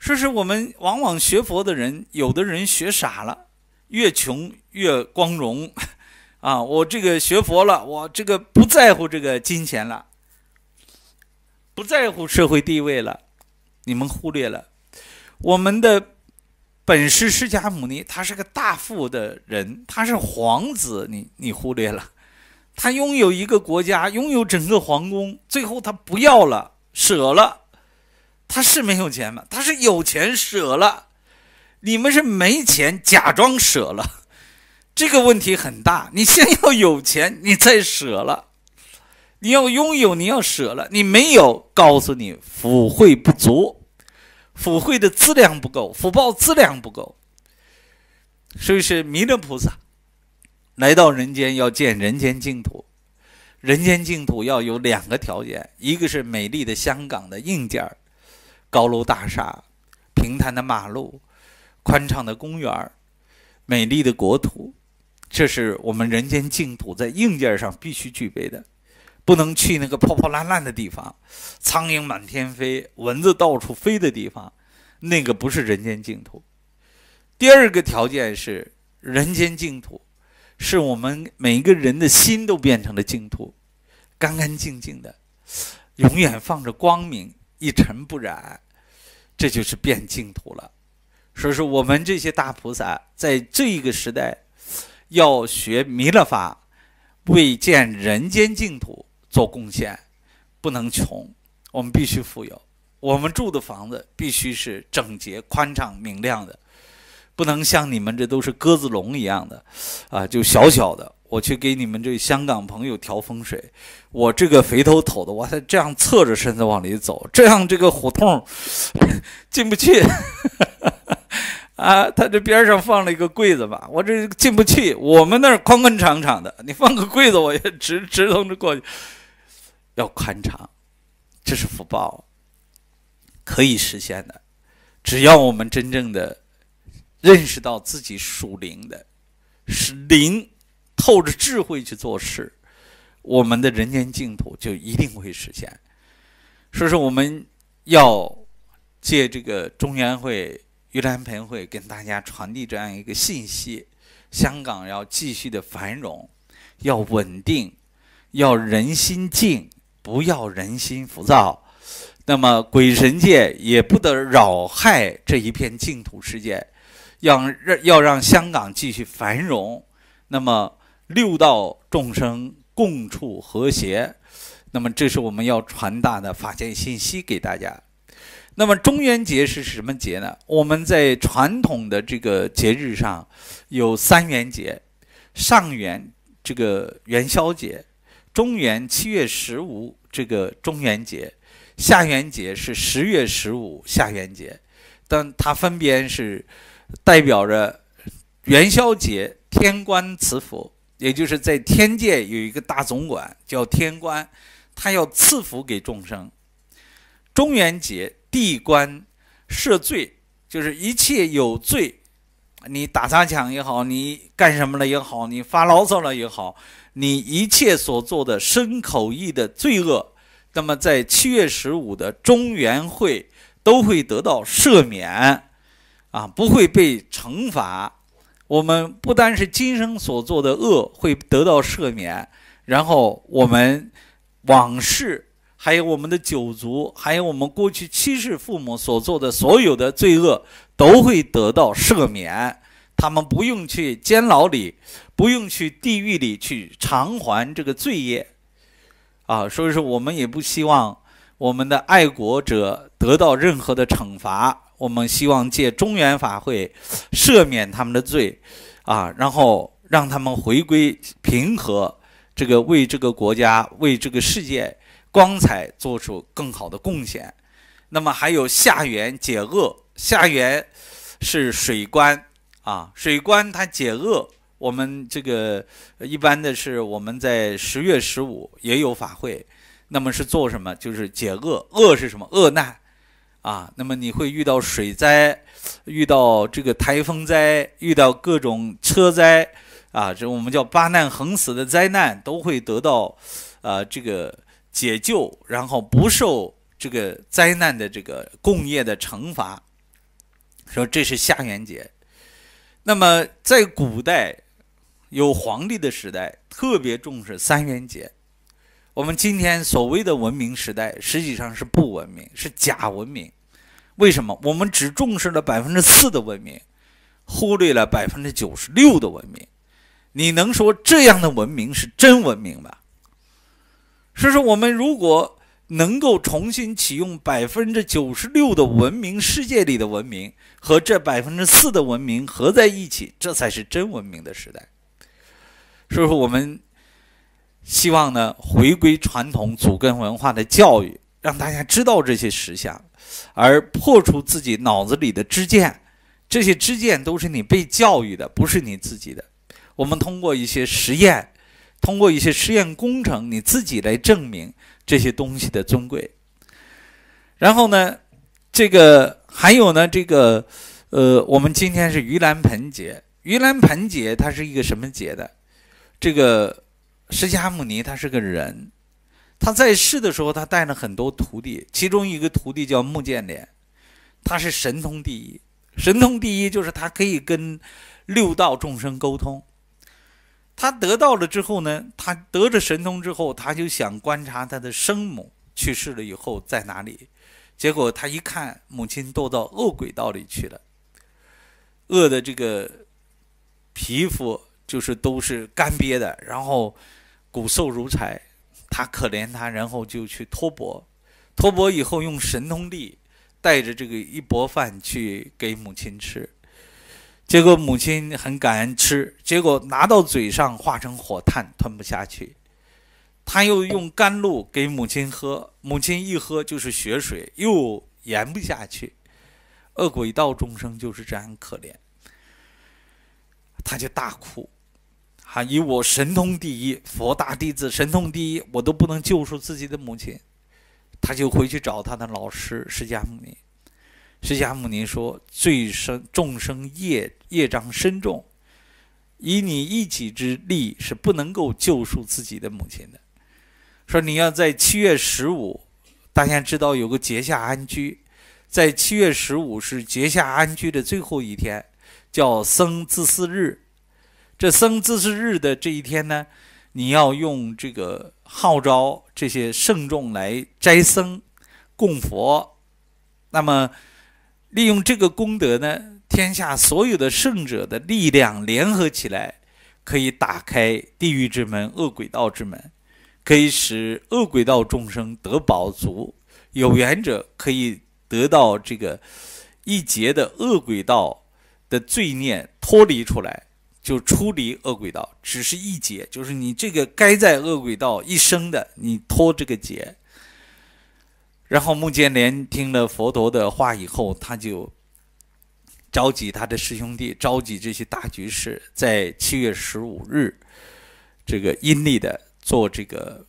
说是我们往往学佛的人，有的人学傻了，越穷越光荣，[LAUGHS] 啊！我这个学佛了，我这个不在乎这个金钱了，不在乎社会地位了。你们忽略了，我们的本师释迦牟尼，他是个大富的人，他是皇子，你你忽略了，他拥有一个国家，拥有整个皇宫，最后他不要了，舍了。他是没有钱吗？他是有钱舍了，你们是没钱假装舍了，这个问题很大。你先要有钱，你再舍了；，你要拥有，你要舍了，你没有，告诉你福慧不足，福慧的质量不够，福报质量不够。所以是弥勒菩萨来到人间要见人间净土，人间净土要有两个条件，一个是美丽的香港的硬件儿。高楼大厦、平坦的马路、宽敞的公园、美丽的国土，这是我们人间净土在硬件上必须具备的。不能去那个破破烂烂的地方，苍蝇满天飞、蚊子到处飞的地方，那个不是人间净土。第二个条件是，人间净土是我们每一个人的心都变成了净土，干干净净的，永远放着光明。一尘不染，这就是变净土了。所以说，我们这些大菩萨在这个时代要学弥勒法，为建人间净土做贡献，不能穷，我们必须富有。我们住的房子必须是整洁、宽敞、明亮的，不能像你们这都是鸽子笼一样的啊，就小小的。我去给你们这香港朋友调风水，我这个肥头头的，我得这样侧着身子往里走，这样这个胡同 [LAUGHS] 进不去 [LAUGHS] 啊。他这边上放了一个柜子吧，我这进不去。我们那儿宽宽敞敞的，你放个柜子我也直 [LAUGHS] 直通着过去。要宽敞，这是福报，可以实现的，只要我们真正的认识到自己属灵的，是灵。透着智慧去做事，我们的人间净土就一定会实现。所以说，我们要借这个中原会、玉兰盆会跟大家传递这样一个信息：香港要继续的繁荣，要稳定，要人心静，不要人心浮躁。那么，鬼神界也不得扰害这一片净土世界，要让要让香港继续繁荣。那么。六道众生共处和谐，那么这是我们要传达的法界信息给大家。那么中元节是什么节呢？我们在传统的这个节日上有三元节，上元这个元宵节，中元七月十五这个中元节，下元节是十月十五下元节，但它分别是代表着元宵节、天官赐福。也就是在天界有一个大总管叫天官，他要赐福给众生。中元节地官赦罪，就是一切有罪，你打砸抢也好，你干什么了也好，你发牢骚了也好，你一切所做的身口意的罪恶，那么在七月十五的中元会都会得到赦免，啊，不会被惩罚。我们不单是今生所做的恶会得到赦免，然后我们往事，还有我们的九族，还有我们过去七世父母所做的所有的罪恶，都会得到赦免，他们不用去监牢里，不用去地狱里去偿还这个罪业，啊，所以说我们也不希望我们的爱国者得到任何的惩罚。我们希望借中原法会赦免他们的罪，啊，然后让他们回归平和，这个为这个国家、为这个世界光彩做出更好的贡献。那么还有下元解厄，下元是水官啊，水官他解厄。我们这个一般的是我们在十月十五也有法会，那么是做什么？就是解厄，厄是什么？厄难。啊，那么你会遇到水灾，遇到这个台风灾，遇到各种车灾，啊，这我们叫八难横死的灾难都会得到，啊，这个解救，然后不受这个灾难的这个共业的惩罚。说这是下元节，那么在古代有皇帝的时代，特别重视三元节。我们今天所谓的文明时代，实际上是不文明，是假文明。为什么？我们只重视了百分之四的文明，忽略了百分之九十六的文明。你能说这样的文明是真文明吗？所以说，我们如果能够重新启用百分之九十六的文明世界里的文明，和这百分之四的文明合在一起，这才是真文明的时代。所以说，我们。希望呢，回归传统祖根文化的教育，让大家知道这些实相，而破除自己脑子里的知见。这些知见都是你被教育的，不是你自己的。我们通过一些实验，通过一些实验工程，你自己来证明这些东西的尊贵。然后呢，这个还有呢，这个，呃，我们今天是盂兰盆节。盂兰盆节它是一个什么节的？这个。释迦牟尼他是个人，他在世的时候，他带了很多徒弟，其中一个徒弟叫目犍连，他是神通第一。神通第一就是他可以跟六道众生沟通。他得到了之后呢，他得着神通之后，他就想观察他的生母去世了以后在哪里。结果他一看，母亲堕到恶鬼道里去了，饿的这个皮肤就是都是干瘪的，然后。骨瘦如柴，他可怜他，然后就去托钵，托钵以后用神通力带着这个一钵饭去给母亲吃，结果母亲很感恩吃，结果拿到嘴上化成火炭，吞不下去。他又用甘露给母亲喝，母亲一喝就是血水，又咽不下去。恶鬼道众生就是这样可怜，他就大哭。哈！以我神通第一，佛大弟子神通第一，我都不能救出自己的母亲，他就回去找他的老师释迦牟尼。释迦牟尼说：“罪生众生业业障深重，以你一己之力是不能够救赎自己的母亲的。”说你要在七月十五，大家知道有个节下安居，在七月十五是节下安居的最后一天，叫僧自四日。这僧自是日的这一天呢，你要用这个号召这些圣众来斋僧、供佛，那么利用这个功德呢，天下所有的圣者的力量联合起来，可以打开地狱之门、恶鬼道之门，可以使恶鬼道众生得饱足，有缘者可以得到这个一劫的恶鬼道的罪孽脱离出来。就出离恶鬼道，只是一劫，就是你这个该在恶鬼道一生的，你脱这个劫。然后穆建连听了佛陀的话以后，他就召集他的师兄弟，召集这些大居士，在七月十五日这个阴历的做这个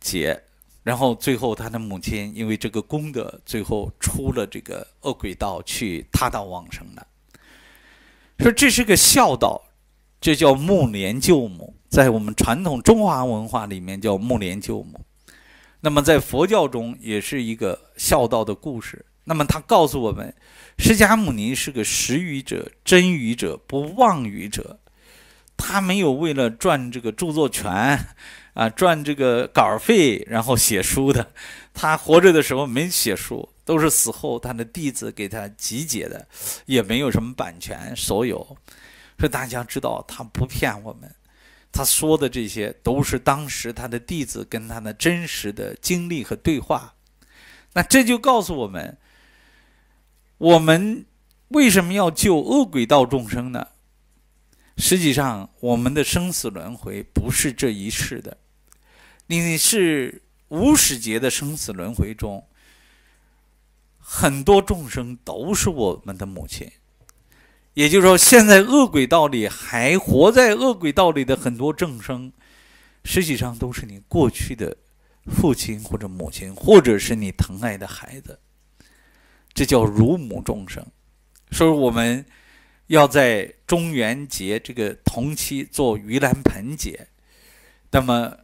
劫。然后最后他的母亲因为这个功德，最后出了这个恶鬼道，去他到往生了。说这是个孝道，这叫木莲救母，在我们传统中华文化里面叫木莲救母。那么在佛教中也是一个孝道的故事。那么他告诉我们，释迦牟尼是个识愚者、真愚者、不妄愚者。他没有为了赚这个著作权啊，赚这个稿费，然后写书的。他活着的时候没写书。都是死后他的弟子给他集结的，也没有什么版权所有。说大家知道他不骗我们，他说的这些都是当时他的弟子跟他的真实的经历和对话。那这就告诉我们，我们为什么要救恶鬼道众生呢？实际上，我们的生死轮回不是这一世的，你是无始劫的生死轮回中。很多众生都是我们的母亲，也就是说，现在恶鬼道里还活在恶鬼道里的很多众生，实际上都是你过去的父亲或者母亲，或者是你疼爱的孩子，这叫乳母众生。所以我们要在中元节这个同期做盂兰盆节，那么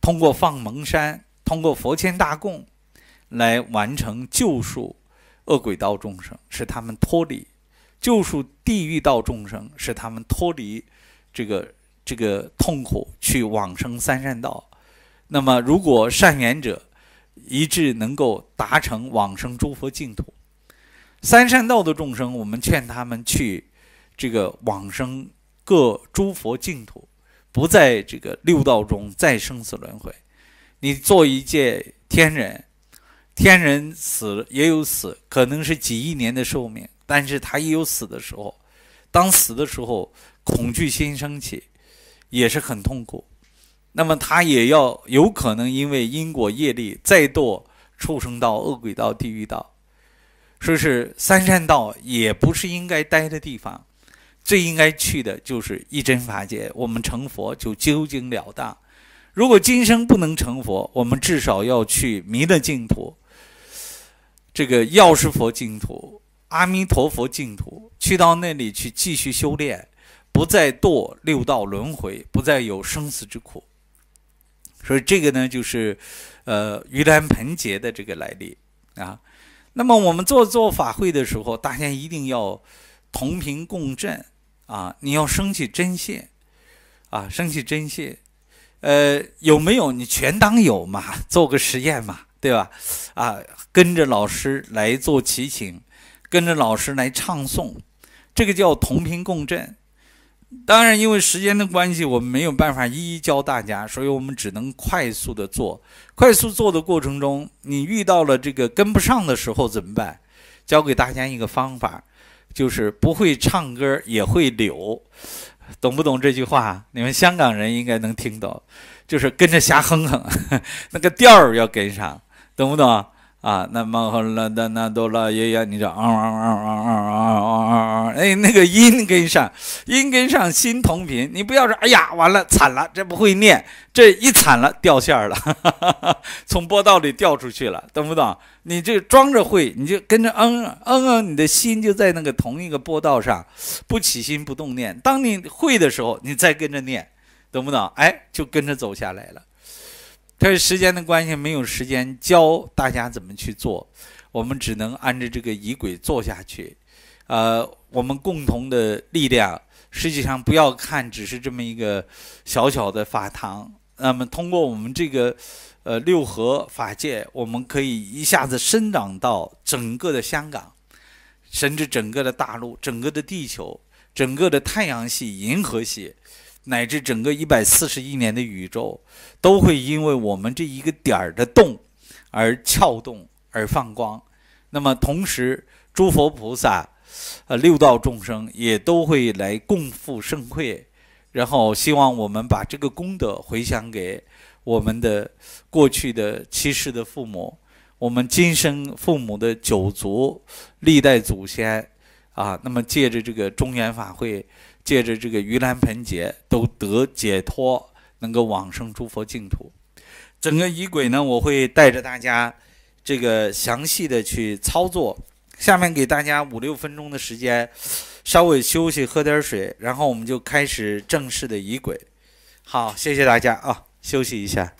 通过放蒙山，通过佛前大供。来完成救赎恶鬼道众生，使他们脱离；救赎地狱道众生，使他们脱离这个这个痛苦，去往生三善道。那么，如果善缘者一致能够达成往生诸佛净土，三善道的众生，我们劝他们去这个往生各诸佛净土，不在这个六道中再生死轮回。你做一介天人。天人死了也有死，可能是几亿年的寿命，但是他也有死的时候。当死的时候，恐惧心升起，也是很痛苦。那么他也要有可能因为因果业力，再堕畜生道、恶鬼道、地狱道。说是三善道也不是应该待的地方，最应该去的就是一真法界。我们成佛就究竟了当。如果今生不能成佛，我们至少要去弥勒净土。这个药师佛净土、阿弥陀佛净土，去到那里去继续修炼，不再堕六道轮回，不再有生死之苦。所以这个呢，就是，呃，盂兰盆节的这个来历啊。那么我们做做法会的时候，大家一定要同频共振啊！你要升起真信，啊，升起真信，呃，有没有？你全当有嘛，做个实验嘛。对吧？啊，跟着老师来做齐请，跟着老师来唱诵，这个叫同频共振。当然，因为时间的关系，我们没有办法一一教大家，所以我们只能快速的做。快速做的过程中，你遇到了这个跟不上的时候怎么办？教给大家一个方法，就是不会唱歌也会扭，懂不懂这句话？你们香港人应该能听懂，就是跟着瞎哼哼，[LAUGHS] 那个调儿要跟上。懂不懂啊？啊，那么那那那多老爷爷，你这嗷嗷嗷嗷嗷嗷嗷嗷，哎，那个音跟上，音跟上，心同频。你不要说哎呀，完了，惨了，这不会念，这一惨了，掉线了，哈哈哈，从波道里掉出去了。懂不懂？你就装着会，你就跟着嗯嗯嗯，你的心就在那个同一个波道上，不起心不动念。当你会的时候，你再跟着念，懂不懂？哎，就跟着走下来了。但是时间的关系，没有时间教大家怎么去做，我们只能按照这个仪轨做下去。呃，我们共同的力量，实际上不要看只是这么一个小小的法堂，那么通过我们这个呃六合法界，我们可以一下子生长到整个的香港，甚至整个的大陆，整个的地球，整个的太阳系、银河系。乃至整个一百四十亿年的宇宙，都会因为我们这一个点儿的动，而撬动，而放光。那么同时，诸佛菩萨，呃，六道众生也都会来共赴盛会。然后希望我们把这个功德回向给我们的过去的七世的父母，我们今生父母的九族、历代祖先啊。那么借着这个中原法会。借着这个盂兰盆节，都得解脱，能够往生诸佛净土。整个仪轨呢，我会带着大家这个详细的去操作。下面给大家五六分钟的时间，稍微休息，喝点水，然后我们就开始正式的仪轨。好，谢谢大家啊，休息一下。